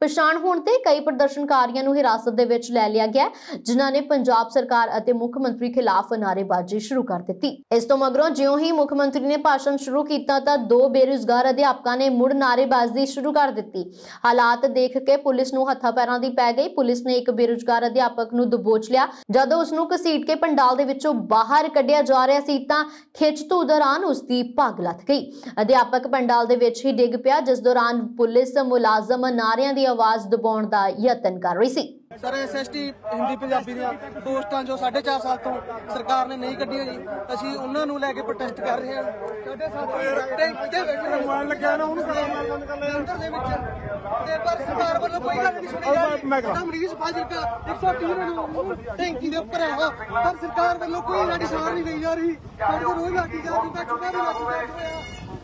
[SPEAKER 1] ਪਛਾਣ ਹੋਣ ਤੇ ਕਈ ਪ੍ਰਦਰਸ਼ਨਕਾਰੀਆਂ ਨੂੰ ਹਿਰਾਸਤ ਦੇ ਵਿੱਚ ਲੈ ਲਿਆ ਗਿਆ ਜਿਨ੍ਹਾਂ ਨੇ ਪੰਜਾਬ ਸਰਕਾਰ ਅਤੇ ਮੁੱਖ ਮੰਤਰੀ ਖਿਲਾਫ ਨਾਰੇਬਾਜ਼ੀ ਸ਼ੁਰੂ ਕਰ ਦਿੱਤੀ ਇਸ ਤੋਂ ਮਗਰੋਂ ਜਿਉਂ ਹੀ ਮੁੱਖ ਮੰਤਰੀ ਨੇ ਭਾਸ਼ਣ ਸ਼ੁਰੂ ਕੀਤਾ ਤਾਂ ਦੋ ਬੇਰੁਜ਼ਗਾਰ ਅਧਿਆਪਕਾਂ ਨੇ ਮੁੜ ਨਾਰੇਬਾਜ਼ੀ ਸ਼ੁਰੂ ਕਰ ਦਿੱਤੀ ਹਾਲਾਤ ਦੇਖ ਕੇ ਪੁਲਿਸ ਨੂੰ ਹੱਥਾਂ ਪੈਰਾਂ ਦੀ ਪੈ ਗਈ ਪੁਲਿਸ ਨੇ ਇੱਕ ਬੇਰੁਜ਼ਗਾਰ ਅਧਿਆਪਕ ਨੂੰ ਦਬੋਚ ਲਿਆ ਜਦੋਂ ਉਸ ਨੂੰ ਕਸੀਟ ਕੇ ਪੰਡਾਲ ਦੇ ਵਿੱਚੋਂ ਬਾਹਰ ਕੱਢਿਆ ਜਾ ਰਿਹਾ ਸੀ ਤਾਂ ਖਿੱਚ ਧੂ ਦੌਰਾਨ ਉਸ ਦੀ ਪੱਗ ਲੱਥ ਗਈ ਅਧਿਆਪਕ ਪੰਡਾਲ ਦੇ ਵਿੱਚ ਹੀ ਡਿੱਗ ਪਿਆ ਜਿਸ ਦੌਰਾਨ ਪੁਲਿਸ ਮੁਲਾਜ਼ਮ ਨਾਰਿਆਂ ਦੀ ਆਵਾਜ਼ ਦਬਾਉਣ ਦਾ ਯਤਨ ਕਰ ਰਹੀ ਸੀ
[SPEAKER 4] ਸਰ ਐਸਐਸਟੀ ਹਿੰਦੀ ਪੰਜਾਬੀ ਦੀਆਂ ਪੋਸਟਾਂ ਜੋ 4.5 ਸਾਲ ਤੋਂ ਸਰਕਾਰ ਨੇ ਨਹੀਂ ਕੱਢੀਆਂ ਜੀ ਅਸੀਂ ਉਹਨਾਂ ਨੂੰ ਲੈ ਕੇ ਪ੍ਰੋਟੈਸਟ ਕਰ ਰਹੇ ਹਾਂ ਸਾਡੇ ਸਾਥੀ ਟੈਂਕ ਤੇ ਬੈਠੇ ਨੇ ਮੋਬਾਈਲ ਲੱਗਿਆ ਨਾ ਉਹਨੂੰ ਸਰਕਾਰ ਬੰਦ ਕਰ ਲਿਆ ਅੰਦਰ ਦੇ
[SPEAKER 3] ਵਿੱਚ
[SPEAKER 4] ਤੇ ਪਰ ਸਰਕਾਰ ਵੱਲੋਂ ਕੋਈ ਗੱਲ ਨਹੀਂ ਸੁਣੀ ਜਾ ਰਹੀ ਤਾਂ ਮਰੀਜ਼ ਫਾਜ਼ਿਲਕਾ 130 ਨੂੰ ਟੈਂਕੀ ਦੇ ਉੱਪਰ ਹੈ ਪਰ ਸਰਕਾਰ ਵੱਲੋਂ ਕੋਈ ਸਾਡੀ ਸਾਰ ਨਹੀਂ ਲਈ ਜਾ ਰਹੀ ਸਾਡੇ ਰੋਜ਼ ਲੱਗੀ ਜਾ ਰਹੀ ਬੈਠ ਬੈਠ ਹੋਇਆ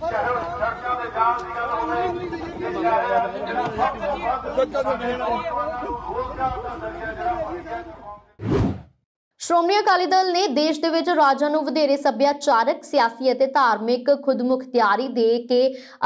[SPEAKER 4] ਸੱਚਾ ਦੇ ਮਹਿਲਾ ਰੋਜ਼ਗਾਰ ਦਾ ਜ਼ਰੀਆ ਜਿਹੜਾ ਜਿਹੜਾ ਬਣ
[SPEAKER 1] ਗਿਆ ਸ਼੍ਰੋਮਣੀ ਅਕਾਲੀ ਦਲ ਨੇ ਦੇਸ਼ ਦੇ ਵਿੱਚ ਰਾਜਾਂ ਨੂੰ ਵਧੇਰੇ ਸੱਭਿਆਚਾਰਕ, ਸਿਆਸੀ ਅਤੇ ਧਾਰਮਿਕ ਖੁਦਮੁਖਤਿਆਰੀ ਦੇ ਕੇ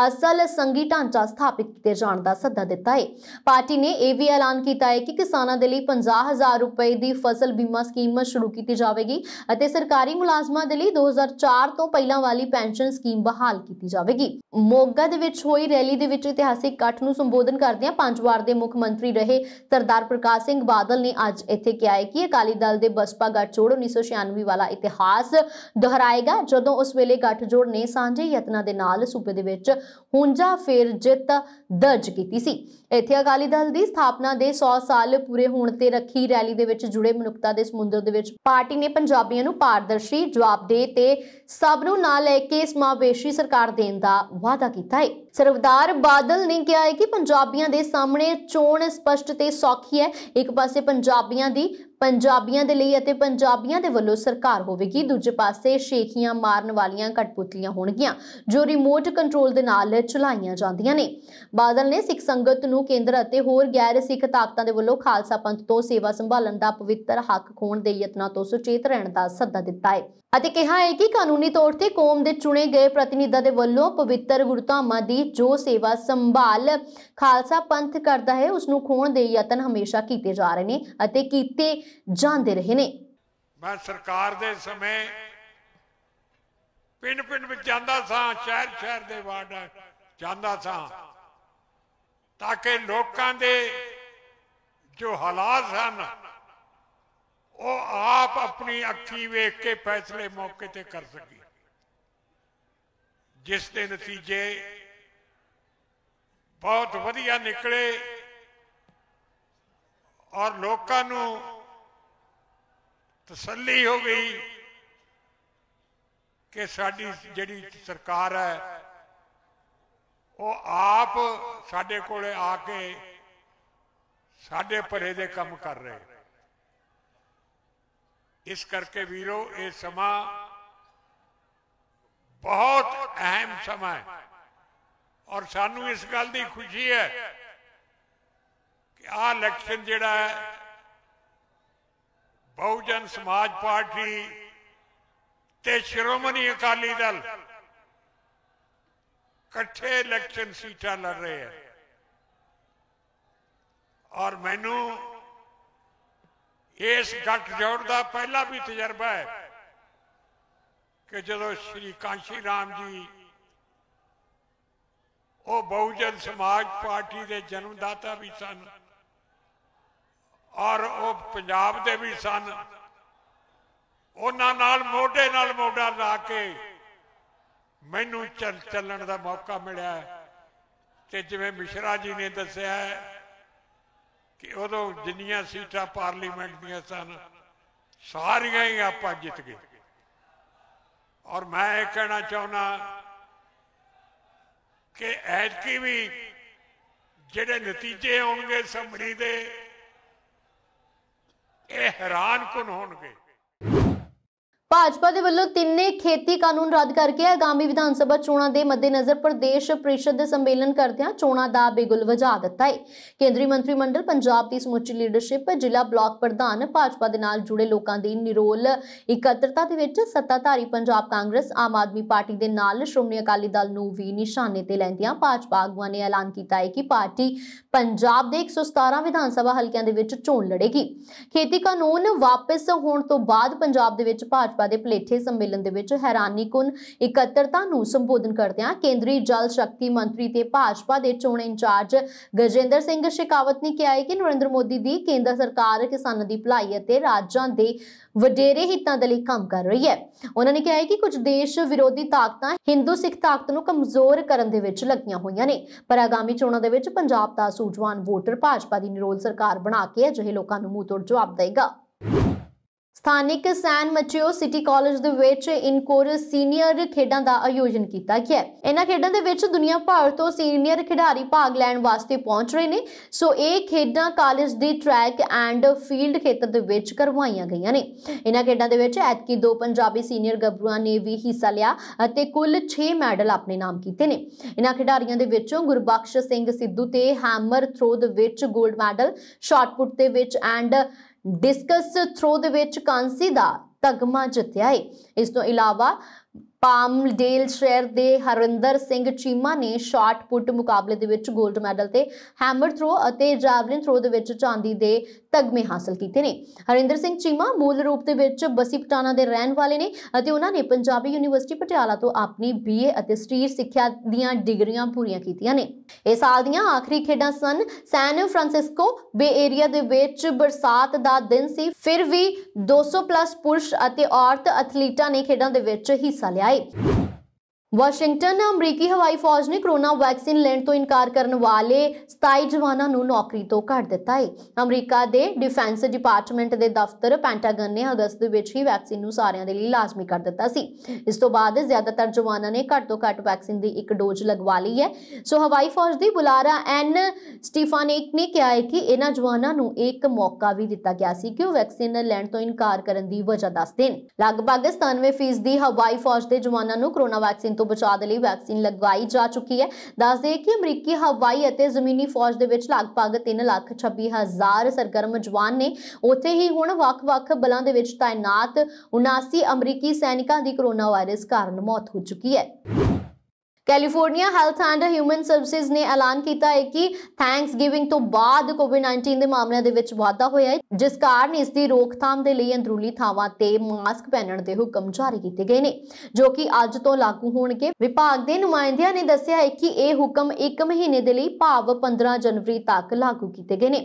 [SPEAKER 1] ਅਸਲ ਸੰਗੀ ਢਾਂਚਾ ਸਥਾਪਿਤ ਕੀਤੇ ਜਾਣ ਦਾ ਸੱਦਾ ਦਿੱਤਾ ਹੈ। ਪਾਰਟੀ ਨੇ ਇਹ ਵੀ ਐਲਾਨ ਕੀਤਾ ਹੈ ਕਿ ਕਿਸਾਨਾਂ ਦੇ ਲਈ 50000 ਰੁਪਏ ਦੀ ਫਸਲ ਬੀਮਾ ਸਕੀਮ ਸ਼ੁਰੂ ਕੀਤੀ ਜਾਵੇਗੀ ਅਤੇ ਸਰਕਾਰੀ ਮੁਲਾਜ਼ਮਾਂ ਦੇ ਲਈ 2004 ਤੋਂ ਪਹਿਲਾਂ ਵਾਲੀ ਪੈਨਸ਼ਨ ਸਕੀਮ ਬਹਾਲ ਕੀਤੀ ਜਾਵੇਗੀ। ਮੋਗਾ ਦੇ ਵਿੱਚ ਹੋਈ ਰੈਲੀ ਦੇ ਵਿੱਚ ਇਤਿਹਾਸਿਕ ਇਕੱਠ ਨੂੰ ਸੰਬੋਧਨ ਕਰਦਿਆਂ ਪੰਜ ਵਾਰ ਦੇ ਮੁੱਖ ਮੰਤਰੀ ਰਹੇ ਸਰਦਾਰ ਪ੍ਰਕਾਸ਼ ਸਿੰਘ ਬਾਦਲ ਨੇ ਅੱਜ ਇੱਥੇ ਕਿਹਾ ਹੈ ਕਿ ਅਕਾਲੀ ਦਲ ਦੇ ਬਸਪਾ ਸੂਬਾ ਗੱਠਜੋੜ 1996 ਵਾਲਾ ਇਤਿਹਾਸ ਦੁਹਰਾਏਗਾ ਜਦੋਂ ਉਸ ਵੇਲੇ ਗੱਠਜੋੜ ਨੇ ਸਾਂਝੇ ਯਤਨਾਂ ਦੇ ਨਾਲ ਸੂਬੇ ਦੇ ਵਿੱਚ ਹੁੰਜਾ ਫੇਰ ਜਿੱਤ ਦਰਜ ਕੀਤੀ ਸੀ ਇੱਥੇ ਅਕਾਲੀ ਦਲ ਦੀ ਸਥਾਪਨਾ ਦੇ 100 ਸਾਲ ਪੂਰੇ ਹੋਣ ਤੇ ਰੱਖੀ ਰੈਲੀ ਦੇ ਵਿੱਚ ਜੁੜੇ ਮਨੁੱਖਤਾ ਦੇ ਸਮੁੰਦਰ ਦੇ ਵਿੱਚ ਪਾਰਟੀ ਨੇ ਪੰਜਾਬੀਆਂ ਨੂੰ ਪਾਰਦਰਸ਼ੀ ਜਵਾਬਦੇਹ ਤੇ ਸਭ ਨੂੰ ਨਾਲ ਲੈ ਕੇ ਸਮਾਵੇਸ਼ੀ ਸਰਕਾਰ ਦੇਣ ਦਾ ਵਾਅਦਾ ਕੀਤਾ ਹੈ ਸਰਵਦਾਰ ਬਾਦਲ ਨੇ ਕਿਹਾ ਹੈ ਕਿ ਪੰਜਾਬੀਆਂ ਦੇ ਸਾਹਮਣੇ ਚੋਣ ਸਪਸ਼ਟ ਤੇ ਸੌਖੀ ਹੈ ਇੱਕ ਪਾਸੇ ਪੰਜਾਬੀਆਂ ਦੀ ਪੰਜਾਬੀਆਂ ਦੇ ਲਈ ਅਤੇ ਪੰਜਾਬੀਆਂ ਦੇ ਵੱਲੋਂ ਸਰਕਾਰ ਹੋਵੇਗੀ ਦੂਜੇ ਪਾਸੇ ਸ਼ੇਖੀਆਂ ਮਾਰਨ ਵਾਲੀਆਂ ਕਟਪੁਤਲੀਆਂ ਹੋਣਗੀਆਂ ਜੋ ਰਿਮੋਟ ਕੰਟਰੋਲ ਦੇ ਨਾਲ ਚਲਾਈਆਂ ਜਾਂਦੀਆਂ ਨੇ ਬਾਦਲ ਨੇ ਸਿੱਖ ਸੰਗਤ ਨੂੰ ਕੇਂਦਰ ਅਤੇ ਹੋਰ ਗੈਰ ਸਿੱਖ ਤਾਕਤਾਂ ਦੇ ਵੱਲੋਂ ਖਾਲਸਾ ਪੰਥ ਤੋਂ ਸੇਵਾ ਸੰਭਾਲਣ ਦਾ ਪਵਿੱਤਰ ਹੱਕ ਖੋਣ ਦੇ ਯਤਨਾਂ ਤੋਂ ਸੁਚੇਤ ਰਹਿਣ ਦਾ ਸੱਦਾ ਦਿੱਤਾ ਹੈ ਅਤੇ ਕਿਹਾ ਹੈ ਕਿ ਕਾਨੂੰਨੀ ਤੌਰ ਤੇ ਕੌਮ ਦੇ ਚੁਣੇ ਗਏ ਪ੍ਰਤੀਨਿਧਾਂ ਦੇ ਵੱਲੋਂ ਪਵਿੱਤਰ ਗੁਰਧਾਮਾਂ ਦੀ ਜੋ ਸੇਵਾ ਸੰਭਾਲ ਖਾਲਸਾ ਪੰਥ ਕਰਦਾ ਹੈ ਉਸ ਨੂੰ ਖੋਣ ਦੇ ਯਤਨ ਹਮੇਸ਼ਾ ਕੀਤੇ ਜਾ ਰਹੇ ਨੇ ਅਤੇ ਕੀਤੇ ਜਾਂਦੇ ਰਹੇ ਨੇ
[SPEAKER 5] ਮੈਂ ਸਰਕਾਰ ਦੇ ਸਮੇਂ ਪਿੰਡ ਪਿੰਡ ਵਿੱਚ ਜਾਂਦਾ ਸਾਂ ਸ਼ਹਿਰ ਸ਼ਹਿਰ ਦੇ ਵਾਰਡ ਜਾਂਦਾ ਸਾਂ ਤਾਂ ਕਿ ਲੋਕਾਂ ਦੇ ਜੋ ਹਾਲਾਤ ਹਨ ਉਹ ਆਪ ਆਪਣੀ ਅੱਖੀ ਵੇਖ ਕੇ ਫੈਸਲੇ ਮੌਕੇ ਤੇ ਕਰ ਸਕੀ ਜਿਸ ਦੇ ਨਤੀਜੇ ਬਹੁਤ ਵਧੀਆ ਨਿਕਲੇ ਔਰ ਲੋਕਾਂ ਨੂੰ ਤਸੱਲੀ ਹੋ ਗਈ ਕਿ ਸਾਡੀ ਜਿਹੜੀ ਸਰਕਾਰ ਹੈ ਉਹ ਆਪ ਸਾਡੇ ਕੋਲੇ ਆ ਕੇ ਸਾਡੇ ਭਰੇ ਦੇ ਕੰਮ ਕਰ ਰਹੇ ਇਸ ਕਰਕੇ ਵੀਰੋ ਇਹ ਸਮਾਂ ਬਹੁਤ ਅਹਿਮ ਸਮਾਂ ਹੈ ਔਰ ਸਾਨੂੰ ਇਸ ਗੱਲ ਦੀ ਖੁਸ਼ੀ ਹੈ ਕਿ ਆਹ ਇਲੈਕਸ਼ਨ ਜਿਹੜਾ ਹੈ ਬਹੁਜਨ ਸਮਾਜ ਪਾਰਟੀ ਤੇ ਸ਼੍ਰੋਮਣੀ ਅਕਾਲੀ ਦਲ ਇਕੱਠੇ ਇਲੈਕਸ਼ਨ ਸੀਟਾਂ ਲੜ ਰਹੇ ਹੈ ਔਰ ਮੈਨੂੰ ਇਸ ਗੱਟ ਜੋੜ ਦਾ ਪਹਿਲਾ ਵੀ ਤਜਰਬਾ ਹੈ ਕਿ ਜਦੋਂ ਸ਼੍ਰੀ ਕਾਂਸ਼ੀ ਰਾਮ ਜੀ ਉਹ ਬਹੁਜਨ ਸਮਾਜ ਪਾਰਟੀ ਦੇ ਜਨਮਦਾਤਾ ਵੀ ਸਨ ਔਰ ਉਹ ਪੰਜਾਬ ਦੇ ਵੀ ਸਨ ਉਹਨਾਂ ਨਾਲ ਮੋਢੇ ਨਾਲ ਮੋਢਾ ਲਾ ਕੇ ਮੈਨੂੰ ਚੱਲਣ ਦਾ ਮੌਕਾ ਮਿਲਿਆ ਤੇ ਜਿਵੇਂ ਮਿਸ਼ਰਾ ਜੀ ਨੇ ਦੱਸਿਆ ਕਿ ਉਦੋਂ ਜਿੰਨੀਆਂ ਸੀਟਾਂ ਪਾਰਲੀਮੈਂਟ ਦੀਆਂ ਸਨ ਸਾਰੀਆਂ ਹੀ ਆਪਾਂ ਜਿੱਤ ਗਏ ਔਰ ਮੈਂ ਇਹ ਕਹਿਣਾ ਚਾਹੁੰਦਾ ਕਿ ਐਤਕੀ ਵੀ ਜਿਹੜੇ ਨਤੀਜੇ ਆਉਣਗੇ ਸਮਰੀ ਦੇ ਇਹ ਹੈਰਾਨ ਕੁਨ ਹੋਣਗੇ
[SPEAKER 1] ਭਾਜਪਾ ਦੇ ਵੱਲੋਂ ਤਿੰਨੇ ਖੇਤੀ ਕਾਨੂੰਨ ਰੱਦ ਕਰਕੇ ਆਗਾਮੀ ਵਿਧਾਨ ਸਭਾ ਚੋਣਾਂ ਦੇ ਮੱਦੇਨਜ਼ਰ ਪ੍ਰਦੇਸ਼ ਪ੍ਰੀਸ਼ਦ ਦੇ ਸੰਮੇਲਨ ਕਰਦਿਆਂ ਚੋਣਾਂ ਦਾ ਬਿਗੁਲ ਵਜਾ ਦਿੱਤਾ ਹੈ ਕੇਂਦਰੀ ਮੰਤਰੀ ਮੰਡਲ ਪੰਜਾਬ ਦੀ ਸਮੁੱਚੀ ਲੀਡਰਸ਼ਿਪ ਜ਼ਿਲ੍ਹਾ ਬਲਾਕ ਪ੍ਰਧਾਨ ਭਾਜਪਾ ਦੇ ਨਾਲ ਜੁੜੇ ਲੋਕਾਂ ਦੀ ਨਿਰੋਲ ਇਕੱਤਰਤਾ ਦੇ ਵਿੱਚ ਸੱਤਾਧਾਰੀ ਪੰਜਾਬ ਕਾਂਗਰਸ ਆਮ ਆਦਮੀ ਪਾਰਟੀ ਦੇ ਨਾਲ ਸ਼੍ਰੋਮਣੀ ਅਕਾਲੀ ਦਲ ਨੂੰ ਵੀ ਨਿਸ਼ਾਨੇ ਤੇ ਲੈਂਦਿਆਂ ਭਾਜਪਾ ਆਗੂਆਂ ਨੇ ਐਲਾਨ ਕੀਤਾ ਹੈ ਕਿ ਪਾਰਟੀ ਪੰਜਾਬ ਦੇ 117 ਵਿਧਾਨ ਸਭਾ ਹਲਕਿਆਂ ਦੇ ਵਿੱਚ ਚੋਣ ਲੜੇਗੀ ਖੇਤੀ ਕਾਨੂੰਨ ਵਾਪਸ ਹੋਣ ਤੋਂ ਬਾਅਦ ਪੰਜਾਬ ਦੇ ਵਿੱਚ ਭਾਜਪਾ ਭਾਜਪਾ ਦੇ ਪਲੇਠੇ ਸੰਮੇਲਨ ਦੇ ਵਿੱਚ ਹੈਰਾਨੀਕੁਨ ਇਕੱਤਰਤਾ ਨੂੰ ਸੰਬੋਧਨ ਕਰਦਿਆਂ ਕੇਂਦਰੀ ਜਲ ਸ਼ਕਤੀ ਮੰਤਰੀ ਤੇ ਭਾਜਪਾ ਦੇ ਚੋਣ ਇੰਚਾਰਜ ਗਜੇਂਦਰ ਸਿੰਘ ਸ਼ਿਕਾਵਤ ਨੇ ਕਿਹਾ ਹੈ ਕਿ ਨਰਿੰਦਰ ਮੋਦੀ ਦੀ ਕੇਂਦਰ ਸਰਕਾਰ ਕਿਸਾਨਾਂ ਦੀ ਭਲਾਈ ਅਤੇ ਰਾਜਾਂ ਦੇ ਵਡੇਰੇ ਹਿੱਤਾਂ ਦੇ ਲਈ ਕੰਮ ਕਰ ਰਹੀ ਹੈ ਉਹਨਾਂ ਨੇ ਕਿਹਾ ਹੈ ਕਿ ਕੁਝ ਦੇਸ਼ ਵਿਰੋਧੀ ਤਾਕਤਾਂ ਹਿੰਦੂ ਸਿੱਖ ਤਾਕਤ ਨੂੰ ਕਮਜ਼ੋਰ ਕਰਨ ਦੇ ਵਿੱਚ ਲੱਗੀਆਂ ਹੋਈਆਂ ਨੇ ਪਰ ਆਗਾਮੀ ਚੋਣਾਂ ਦੇ ਵਿੱਚ ਪੰਜਾਬ ਦਾ ਸੂਝਵਾਨ ਵੋਟਰ ਭਾਜਪਾ ਦੀ ਨਿਰੋਲ ਸਰਕਾਰ ਬਣਾ ਕੇ ਅਜਿਹੇ ਲੋਕਾਂ ਨੂੰ ਮੂੰਹ ਤੋੜ ਜਵਾਬ ਦੇਗਾ ਸਥਾਨਿਕ ਸੈਨ ਮਚਿਓ ਸਿਟੀ ਕਾਲਜ ਦੇ ਵਿੱਚ ਇਨਕੋਰਸ ਸੀਨੀਅਰ ਖੇਡਾਂ ਦਾ ਆਯੋਜਨ ਕੀਤਾ ਗਿਆ ਇਹਨਾਂ ਖੇਡਾਂ ਦੇ ਵਿੱਚ ਦੁਨੀਆ ਭਰ ਤੋਂ ਸੀਨੀਅਰ ਖਿਡਾਰੀ ਭਾਗ ਲੈਣ ਵਾਸਤੇ ਪਹੁੰਚ ਰਹੇ ਨੇ ਸੋ ਇਹ ਖੇਡਾਂ ਕਾਲਜ ਦੇ ਟਰੈਕ ਐਂਡ ਫੀਲਡ ਖੇਤਰ ਦੇ ਵਿੱਚ ਕਰਵਾਈਆਂ ਗਈਆਂ ਨੇ ਇਹਨਾਂ ਖੇਡਾਂ ਦੇ ਵਿੱਚ ਐਤਕੀ ਦੋ ਪੰਜਾਬੀ ਸੀਨੀਅਰ ਗੱਭਰੂਆਂ ਨੇ ਵੀ ਹਿੱਸਾ ਲਿਆ ਅਤੇ ਕੁੱਲ 6 ਮੈਡਲ ਆਪਣੇ ਨਾਮ ਕੀਤੇ ਨੇ ਇਹਨਾਂ ਖਿਡਾਰੀਆਂ ਦੇ ਵਿੱਚੋਂ ਗੁਰਬਖਸ਼ ਸਿੰਘ ਸਿੱਧੂ ਤੇ ਹੈਮਰ ਥਰੋ ਦੇ ਵਿੱਚ 골ਡ ਮੈਡਲ ਸ਼ਾਟਪੁੱਟ ਦੇ ਵਿੱਚ ਐਂਡ ਡਿਸਕਸ ਥਰੋ ਦੇ ਵਿੱਚ ਕਾਂਸੀ ਦਾ ਤਗਮਾ ਜਿੱਤਿਆ ਹੈ ਇਸ ਤੋਂ ਇਲਾਵਾ ਪਾਮਡੇਲ ਸ਼ਹਿਰ ਦੇ ਹਰਿੰਦਰ ਸਿੰਘ ਚੀਮਾ ਨੇ ਸ਼ਾਰਟ ਪੁੱਟ ਮੁਕਾਬਲੇ ਦੇ ਵਿੱਚ 골ਡ ਮੈਡਲ ਤੇ ਹੈਮਰ ਥਰੋ ਅਤੇ ਜਾਵਲਿਨ ਥਰੋ ਦੇ ਵਿੱਚ ਚਾਂਦੀ ਦੇ ਤਗਮੇ ਹਾਸਲ ਕੀਤੇ ਨੇ ਹਰਿੰਦਰ ਸਿੰਘ ਚੀਮਾ ਮੂਲ ਰੂਪ ਦੇ ਵਿੱਚ ਬਸੀ ਪਟਾਣਾ ਦੇ ਰਹਿਣ ਵਾਲੇ ਨੇ ਅਤੇ ਉਹਨਾਂ ਨੇ ਪੰਜਾਬੀ ਯੂਨੀਵਰਸਿਟੀ ਪਟਿਆਲਾ ਤੋਂ ਆਪਣੀ ਬੀਏ ਅਤੇ ਸਟਰੀਟ ਸਿੱਖਿਆ ਦੀਆਂ ਡਿਗਰੀਆਂ ਪੂਰੀਆਂ ਕੀਤੀਆਂ ਨੇ ਇਸ ਸਾਲ ਦੀਆਂ ਆਖਰੀ ਖੇਡਾਂ ਸਨ ਸੈਨ ਫ੍ਰਾਂਸਿਸਕੋ ਬੇ ਏਰੀਆ ਦੇ ਵਿੱਚ ਬਰਸਾਤ ਦਾ ਦਿਨ ਸੀ ਫਿਰ ਵੀ 200 ਪਲੱਸ ਪੁਰਸ਼ ਅਤੇ ਔਰਤ ਐਥਲੀਟਾਂ ਨੇ ਖੇਡਾਂ ਦੇ ਵਿੱਚ ਹਿੱਸਾ ਲਿਆ ਹੈ ਵਾਸ਼ਿੰਗਟਨ ਅਮਰੀਕੀ ਹਵਾਈ ਫੌਜ ਨੇ ਕਰੋਨਾ ਵੈਕਸੀਨ ਲੈਣ ਤੋਂ ਇਨਕਾਰ ਕਰਨ ਵਾਲੇ 27 ਜਵਾਨਾਂ ਨੂੰ ਨੌਕਰੀ ਤੋਂ ਕੱਢ ਦਿੱਤਾ ਹੈ ਅਮਰੀਕਾ ਦੇ ਡਿਫੈਂਸ ਡਿਪਾਰਟਮੈਂਟ ਦੇ ਦਫ਼ਤਰ ਪੈਂਟਾਗਨ ਨੇ ਅਗਸਤ ਦੇ ਵਿੱਚ ਹੀ ਵੈਕਸੀਨ ਨੂੰ ਸਾਰਿਆਂ ਦੇ ਲਈ ਲਾਜ਼ਮੀ ਕਰ ਦਿੱਤਾ ਸੀ ਇਸ ਤੋਂ ਬਾਅਦ ਜ਼ਿਆਦਾਤਰ ਜਵਾਨਾਂ ਨੇ ਘੱਟ ਤੋਂ ਘੱਟ ਵੈਕਸੀਨ ਦੀ ਇੱਕ ਡੋਜ਼ ਲਗਵਾ ਲਈ ਹੈ ਸੋ ਹਵਾਈ ਫੌਜ ਦੀ ਬੁਲਾਰਾ ਐਨ ਸਟੀਫਾਨੇਕ ਨੇ ਕਿਹਾ ਹੈ ਕਿ ਇਹਨਾਂ ਜਵਾਨਾਂ ਨੂੰ ਇੱਕ ਮੌਕਾ ਵੀ ਦਿੱਤਾ ਗਿਆ ਸੀ ਕਿ ਉਹ ਵੈਕਸੀਨ ਲੈਣ ਤੋਂ ਇਨਕਾਰ ਕਰਨ ਦੀ ਵਜ੍ਹਾ ਦੱਸ ਦੇਣ ਲਗਭਗ 97% ਦੀ ਹਵਾਈ ਫੌਜ ਦੇ ਜਵਾਨਾਂ ਨੂੰ ਕਰੋਨਾ ਵੈਕਸੀਨ ਤੋਂ ਬਚਾਅ ਦੇ ਲਈ ਵੈਕਸੀਨ ਲਗਵਾਈ ਜਾ ਚੁੱਕੀ ਹੈ ਦੱਸ ਦੇ ਕਿ ਅਮਰੀਕੀ ਹਵਾਈ ਅਤੇ ਜ਼ਮੀਨੀ ਫੌਜ ਦੇ ਵਿੱਚ ਲਗਭਗ 326000 ਸਰਗਰਮ ਜਵਾਨ ਨੇ ਉੱਥੇ ਹੀ ਹੁਣ ਵੱਖ-ਵੱਖ ਬਲਾਂ ਦੇ ਵਿੱਚ ਤਾਇਨਾਤ 79 ਅਮਰੀਕੀ ਸੈਨਿਕਾਂ ਦੀ ਕੋਰੋਨਾ ਵਾਇਰਸ ਕਾਰਨ ਮੌਤ ਹੋ ਚੁੱਕੀ ਹੈ California Health and Human Services ਨੇ ਐਲਾਨ ਕੀਤਾ ਹੈ ਕਿ ਥੈਂਕਸਗਿਵਿੰਗ ਤੋਂ ਬਾਅਦ ਕੋਵਿਡ-19 ਦੇ ਮਾਮਲਿਆਂ ਦੇ ਵਿੱਚ ਵਾਧਾ ਹੋਇਆ ਹੈ ਜਿਸ ਕਾਰਨ ਇਸ ਦੀ ਰੋਕਥਾਮ ਦੇ ਲਈ ਅੰਦਰੂਨੀ ਥਾਵਾਂ ਤੇ ਮਾਸਕ ਪਹਿਨਣ ਦੇ ਹੁਕਮ ਜਾਰੀ ਕੀਤੇ ਗਏ ਨੇ ਜੋ ਕਿ ਅੱਜ ਤੋਂ ਲਾਗੂ ਹੋਣਗੇ ਵਿਭਾਗ ਦੇ ਨੁਮਾਇੰਦਿਆਂ ਨੇ ਦੱਸਿਆ ਹੈ ਕਿ ਇਹ ਹੁਕਮ 1 ਮਹੀਨੇ ਦੇ ਲਈ ਭਾਵ 15 ਜਨਵਰੀ ਤੱਕ ਲਾਗੂ ਕੀਤੇ ਗਏ ਨੇ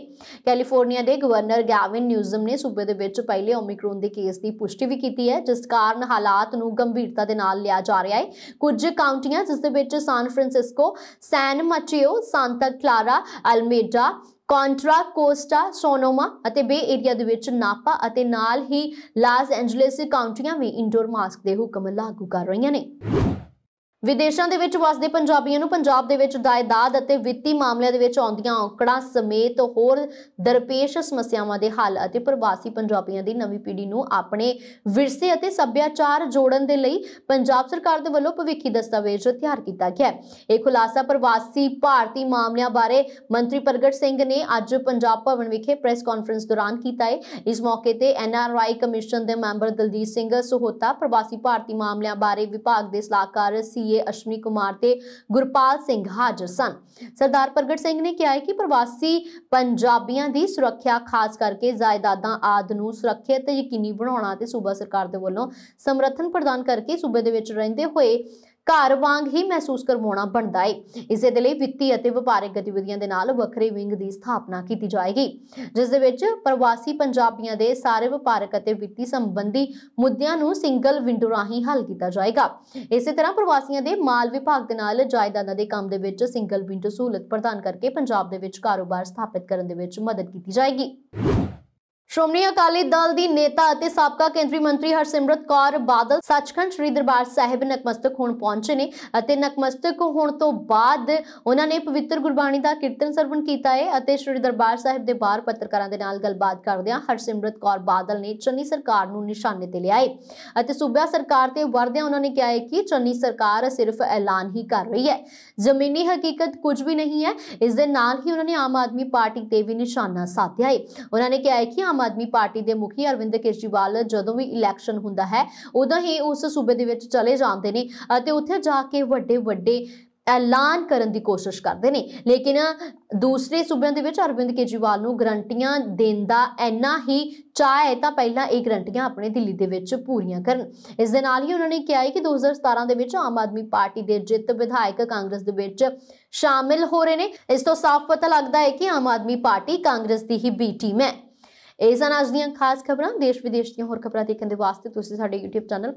[SPEAKER 1] ਕੈਲੀਫੋਰਨੀਆ ਦੇ ਗਵਰਨਰ ਗੈਵਿਨ ਨਿਊਜ਼ਮ ਨੇ ਸੂਬੇ ਦੇ ਵਿੱਚ ਪਹਿਲੇ ਓਮਿਕਰੋਨ ਦੇ ਕੇਸ ਦੀ ਪੁਸ਼ਟੀ ਵੀ ਕੀਤੀ ਹੈ ਜਿਸ ਕਾਰਨ ਹਾਲਾਤ ਨੂੰ ਗੰਭੀਰਤਾ ਦੇ ਨਾਲ ਲਿਆ ਜਾ ਰਿਹਾ ਹੈ ਕੁਝ ਕਾਉਂਟੀਆਂ ਜਿਸ ਦੇ ਵਿੱਚ San Francisco San Mateo Santa Clara Alameda Contra Costa Sonoma ਅਤੇ ਬੇ ਏਰੀਆ ਦੇ ਵਿੱਚ ਨਾਪਾ ਅਤੇ ਨਾਲ ਹੀ ਲਾਸ ਐਂਜਲਸ ਕਾਉਂਟੀਆਂ ਵੀ ਇੰਡੋਰ ਮਾਸਕ ਦੇ ਹੁਕਮ ਲਾਗੂ ਕਰ ਰਹੀਆਂ ਨੇ ਵਿਦੇਸ਼ਾਂ ਦੇ ਵਿੱਚ ਵਸਦੇ ਪੰਜਾਬੀਆਂ ਨੂੰ ਪੰਜਾਬ ਦੇ ਵਿੱਚ ਦਾਇਦਾਦ ਅਤੇ ਵਿੱਤੀ ਮਾਮਲਿਆਂ ਦੇ ਵਿੱਚ ਆਉਂਦੀਆਂ ਔਕੜਾਂ ਸਮੇਤ ਹੋਰ ਦਰਪੇਸ਼ ਸਮੱਸਿਆਵਾਂ ਦੇ ਹੱਲ ਅਤੇ ਪ੍ਰਵਾਸੀ ਪੰਜਾਬੀਆਂ ਦੀ ਨਵੀਂ ਪੀੜ੍ਹੀ ਨੂੰ ਆਪਣੇ ਵਿਰਸੇ ਅਤੇ ਸੱਭਿਆਚਾਰ ਜੋੜਨ ਦੇ ਲਈ ਪੰਜਾਬ ਸਰਕਾਰ ਦੇ ਵੱਲੋਂ ਭਵਿੱਖੀ ਦਸਤਾਵੇਜ਼ ਤਿਆਰ ਕੀਤਾ ਗਿਆ ਹੈ ਇਹ ਖੁਲਾਸਾ ਪ੍ਰਵਾਸੀ ਭਾਰਤੀ ਮਾਮਲਿਆਂ ਬਾਰੇ ਮੰਤਰੀ ਪ੍ਰਗਟ ਸਿੰਘ ਨੇ ਅੱਜ ਪੰਜਾਬ ਭਵਨ ਵਿਖੇ ਪ੍ਰੈਸ ਕਾਨਫਰੰਸ ਦੌਰਾਨ ਕੀਤਾ ਹੈ ਇਸ ਮੌਕੇ ਤੇ ਐਨਆਰਆਈ ਕਮਿਸ਼ਨ ਦੇ ਮੈਂਬਰ ਦਲਜੀਤ ਸਿੰਘ ਸੋਹਤਾ ਪ੍ਰਵਾਸੀ ਭਾਰਤੀ ਮਾਮਲਿਆਂ ਬਾਰੇ ਵਿਭਾਗ ਦੇ ਸਲਾਹਕਾਰ ਸੀ ਡੀਏ ਅਸ਼ਮੀ ਕੁਮਾਰ ਤੇ ਗੁਰਪਾਲ ਸਿੰਘ ਹਾਜ਼ਰ ਸਨ ਸਰਦਾਰ ਪ੍ਰਗਟ ਸਿੰਘ ਨੇ ਕਿਹਾ ਕਿ ਪ੍ਰਵਾਸੀ ਪੰਜਾਬੀਆਂ ਦੀ ਸੁਰੱਖਿਆ ਖਾਸ ਕਰਕੇ ਜਾਇਦਾਦਾਂ ਆਦ ਨੂੰ ਸੁਰੱਖਿਅਤ ਤੇ ਯਕੀਨੀ ਬਣਾਉਣਾ ਤੇ ਸੂਬਾ ਸਰਕਾਰ ਦੇ ਵੱਲੋਂ ਸਮਰਥਨ ਪ੍ਰਦਾਨ ਕਰਕੇ ਸੂਬੇ ਦੇ ਵਿੱਚ ਰਹਿੰਦੇ ਹੋਏ ਘਰ ਵਾਂਗ ਹੀ ਮਹਿਸੂਸ ਕਰਵਾਉਣਾ ਬਣਦਾ ਹੈ ਇਸੇ ਦੇ ਲਈ ਵਿੱਤੀ ਅਤੇ ਵਪਾਰਕ ਗਤੀਵਿਧੀਆਂ ਦੇ ਨਾਲ ਵੱਖਰੇ ਵਿੰਗ ਦੀ ਸਥਾਪਨਾ ਕੀਤੀ ਜਾਏਗੀ ਜਿਸ ਦੇ ਵਿੱਚ ਪ੍ਰਵਾਸੀ ਪੰਜਾਬੀਆਂ ਦੇ ਸਾਰੇ ਵਪਾਰਕ ਅਤੇ ਵਿੱਤੀ ਸੰਬੰਧੀ ਮੁੱਦਿਆਂ ਨੂੰ ਸਿੰਗਲ ਵਿੰਡੋ ਰਾਹੀਂ ਹੱਲ ਕੀਤਾ ਜਾਏਗਾ ਇਸੇ ਤਰ੍ਹਾਂ ਪ੍ਰਵਾਸੀਆਂ ਦੇ ਮਾਲ ਵਿਭਾਗ ਦੇ ਨਾਲ ਜਾਇਦਾਦਾਂ ਦੇ ਕੰਮ ਦੇ ਵਿੱਚ ਸਿੰਗਲ ਵਿੰਡੋ ਸਹੂਲਤ ਪ੍ਰਦਾਨ ਕਰਕੇ ਪੰਜਾਬ ਦੇ ਵਿੱਚ ਕਾਰੋਬਾਰ ਸਥਾਪਿਤ ਕਰਨ ਦੇ ਵਿੱਚ ਮਦਦ ਕੀਤੀ ਜਾਏਗੀ ਸ਼੍ਰੋਮਣੀ ਅਕਾਲੀ ਦਲ ਦੀ ਨੇਤਾ ਅਤੇ ਸਾਬਕਾ ਕੇਂਦਰੀ ਮੰਤਰੀ ਹਰਸਿਮਰਤ ਕੌਰ ਬਾਦਲ ਸੱਚਖੰਡ ਸ੍ਰੀ ਦਰਬਾਰ ਸਾਹਿਬ ਨਕਮਸਤਕ ਹੋਣ ਪਹੁੰਚੇ ਨੇ ਅਤੇ ਨਕਮਸਤਕ ਹੋਣ ਤੋਂ ਬਾਅਦ ਉਹਨਾਂ ਨੇ ਪਵਿੱਤਰ ਗੁਰਬਾਣੀ ਦਾ ਕੀਰਤਨ ਸਰਵਣ ਕੀਤਾ ਹੈ ਅਤੇ ਸ੍ਰੀ ਦਰਬਾਰ ਸਾਹਿਬ ਦੇ ਬਾਹਰ ਪੱਤਰਕਾਰਾਂ ਦੇ ਨਾਲ ਗੱਲਬਾਤ ਕਰਦਿਆਂ ਹਰਸਿਮਰਤ ਕੌਰ ਬਾਦਲ ਨੇ ਚੰਨੀ ਸਰਕਾਰ ਨੂੰ ਨਿਸ਼ਾਨੇ ਤੇ ਲਿਆਏ ਅਤੇ ਸੂਬਾ ਸਰਕਾਰ ਤੇ ਵਰਦਿਆਂ ਉਹਨਾਂ ਨੇ ਕਿਹਾ ਹੈ ਕਿ ਚੰਨੀ ਸਰਕਾਰ ਸਿਰਫ ਐਲਾਨ ਹੀ ਕਰ ਰਹੀ ਹੈ ਜ਼ਮੀਨੀ ਹਕੀਕਤ ਕੁਝ ਵੀ ਨਹੀਂ ਹੈ ਇਸ ਦੇ ਨਾਲ ਹੀ ਉਹਨਾਂ ਨੇ ਆਮ ਆਦਮੀ ਪਾਰਟੀ ਤੇ ਵੀ ਨਿਸ਼ਾਨਾ ਸਾਧਿਆ ਹੈ ਉਹਨਾਂ ਨੇ ਕਿਹਾ ਹੈ ਕਿ ਆਮ ਆਦਮੀ ਪਾਰਟੀ ਦੇ ਮੁਖੀ ਅਰਵਿੰਦ ਕੇਜਰੀਵਾਲ ਜਦੋਂ ਵੀ ਇਲੈਕਸ਼ਨ ਹੁੰਦਾ ਹੈ ਉਦੋਂ ਹੀ ਉਸ ਸੂਬੇ ਦੇ ਵਿੱਚ ਚਲੇ ਜਾਂਦੇ ਨੇ ਅਤੇ ਉੱਥੇ ਜਾ ਕੇ ਵੱਡੇ ਵੱਡੇ ਐਲਾਨ ਕਰਨ ਦੀ ਕੋਸ਼ਿਸ਼ ਕਰਦੇ ਨੇ ਲੇਕਿਨ ਦੂਸਰੇ ਸੂਬਿਆਂ ਦੇ ਵਿੱਚ ਅਰਵਿੰਦ ਕੇਜਰੀਵਾਲ ਨੂੰ ਗਰੰਟੀਆਂ ਦੇਣ ਦਾ ਐਨਾ ਹੀ ਚਾਹੇ ਤਾਂ ਪਹਿਲਾਂ ਇਹ ਗਰੰਟੀਆਂ ਆਪਣੇ ਦਿੱਲੀ ਦੇ ਵਿੱਚ ਪੂਰੀਆਂ ਕਰਨ ਇਸ ਦੇ ਨਾਲ ਹੀ ਉਹਨਾਂ ਨੇ ਕਿਹਾ ਹੈ ਕਿ 2017 ਦੇ ਵਿੱਚ ਆਮ ਆਦਮੀ ਪਾਰਟੀ ਦੇ ਜਿੱਤ ਵਿਧਾਇਕ ਕਾਂਗਰਸ ਦੇ ਵਿੱਚ ਸ਼ਾਮਿਲ ਹੋ ਰਹੇ ਨੇ ਇਸ ਤੋਂ ਸਾਫ਼ ਪਤਾ ਲੱਗਦਾ ਹੈ ਕਿ ਆਮ ਆਦਮੀ ਪਾਰਟੀ ਕਾਂਗਰਸ ਦੀ ਹੀ ਬੀ ਟੀਮ ਹੈ ਇਹ ਸਨ ਅੱਜ ਦੀਆਂ ਖਾਸ देश विदेश ਵਿਦੇਸ਼ देखने ਹੋਰ ਖਬਰਾਂ ਦੇਖਣ ਦੇ ਵਾਸਤੇ ਤੁਸੀਂ ਸਾਡੇ YouTube ਚੈਨਲ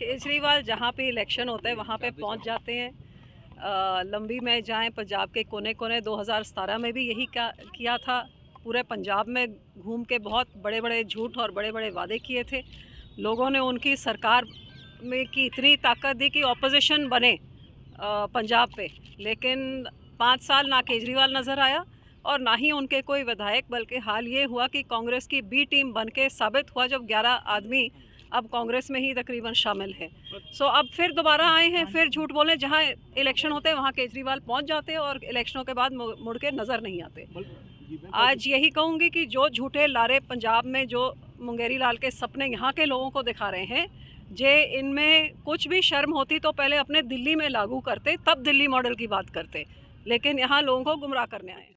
[SPEAKER 2] केजरीवाल जहाँ पे इलेक्शन होता है वहाँ पे पहुँच जाते हैं लंबी में जाएँ पंजाब के कोने कोने 2017 में भी यही किया था पूरे पंजाब में घूम के बहुत बड़े बड़े झूठ और बड़े बड़े वादे किए थे लोगों ने उनकी सरकार में की इतनी ताकत दी कि ऑपोजिशन बने पंजाब पे लेकिन पाँच साल ना केजरीवाल नज़र आया और ना ही उनके कोई विधायक बल्कि हाल ये हुआ कि कांग्रेस की बी टीम बन के साबित हुआ जब ग्यारह आदमी अब कांग्रेस में ही तकरीबन शामिल है सो अब फिर दोबारा आए हैं फिर झूठ बोले जहाँ इलेक्शन होते हैं वहाँ केजरीवाल पहुँच जाते और इलेक्शनों के बाद मुड़ के नज़र नहीं आते आज यही कहूँगी कि जो झूठे लारे पंजाब में जो मुंगेरी लाल के सपने यहाँ के लोगों को दिखा रहे हैं जे इनमें कुछ भी शर्म होती तो पहले अपने दिल्ली में लागू करते तब दिल्ली मॉडल की बात करते लेकिन यहाँ लोगों को गुमराह करने आए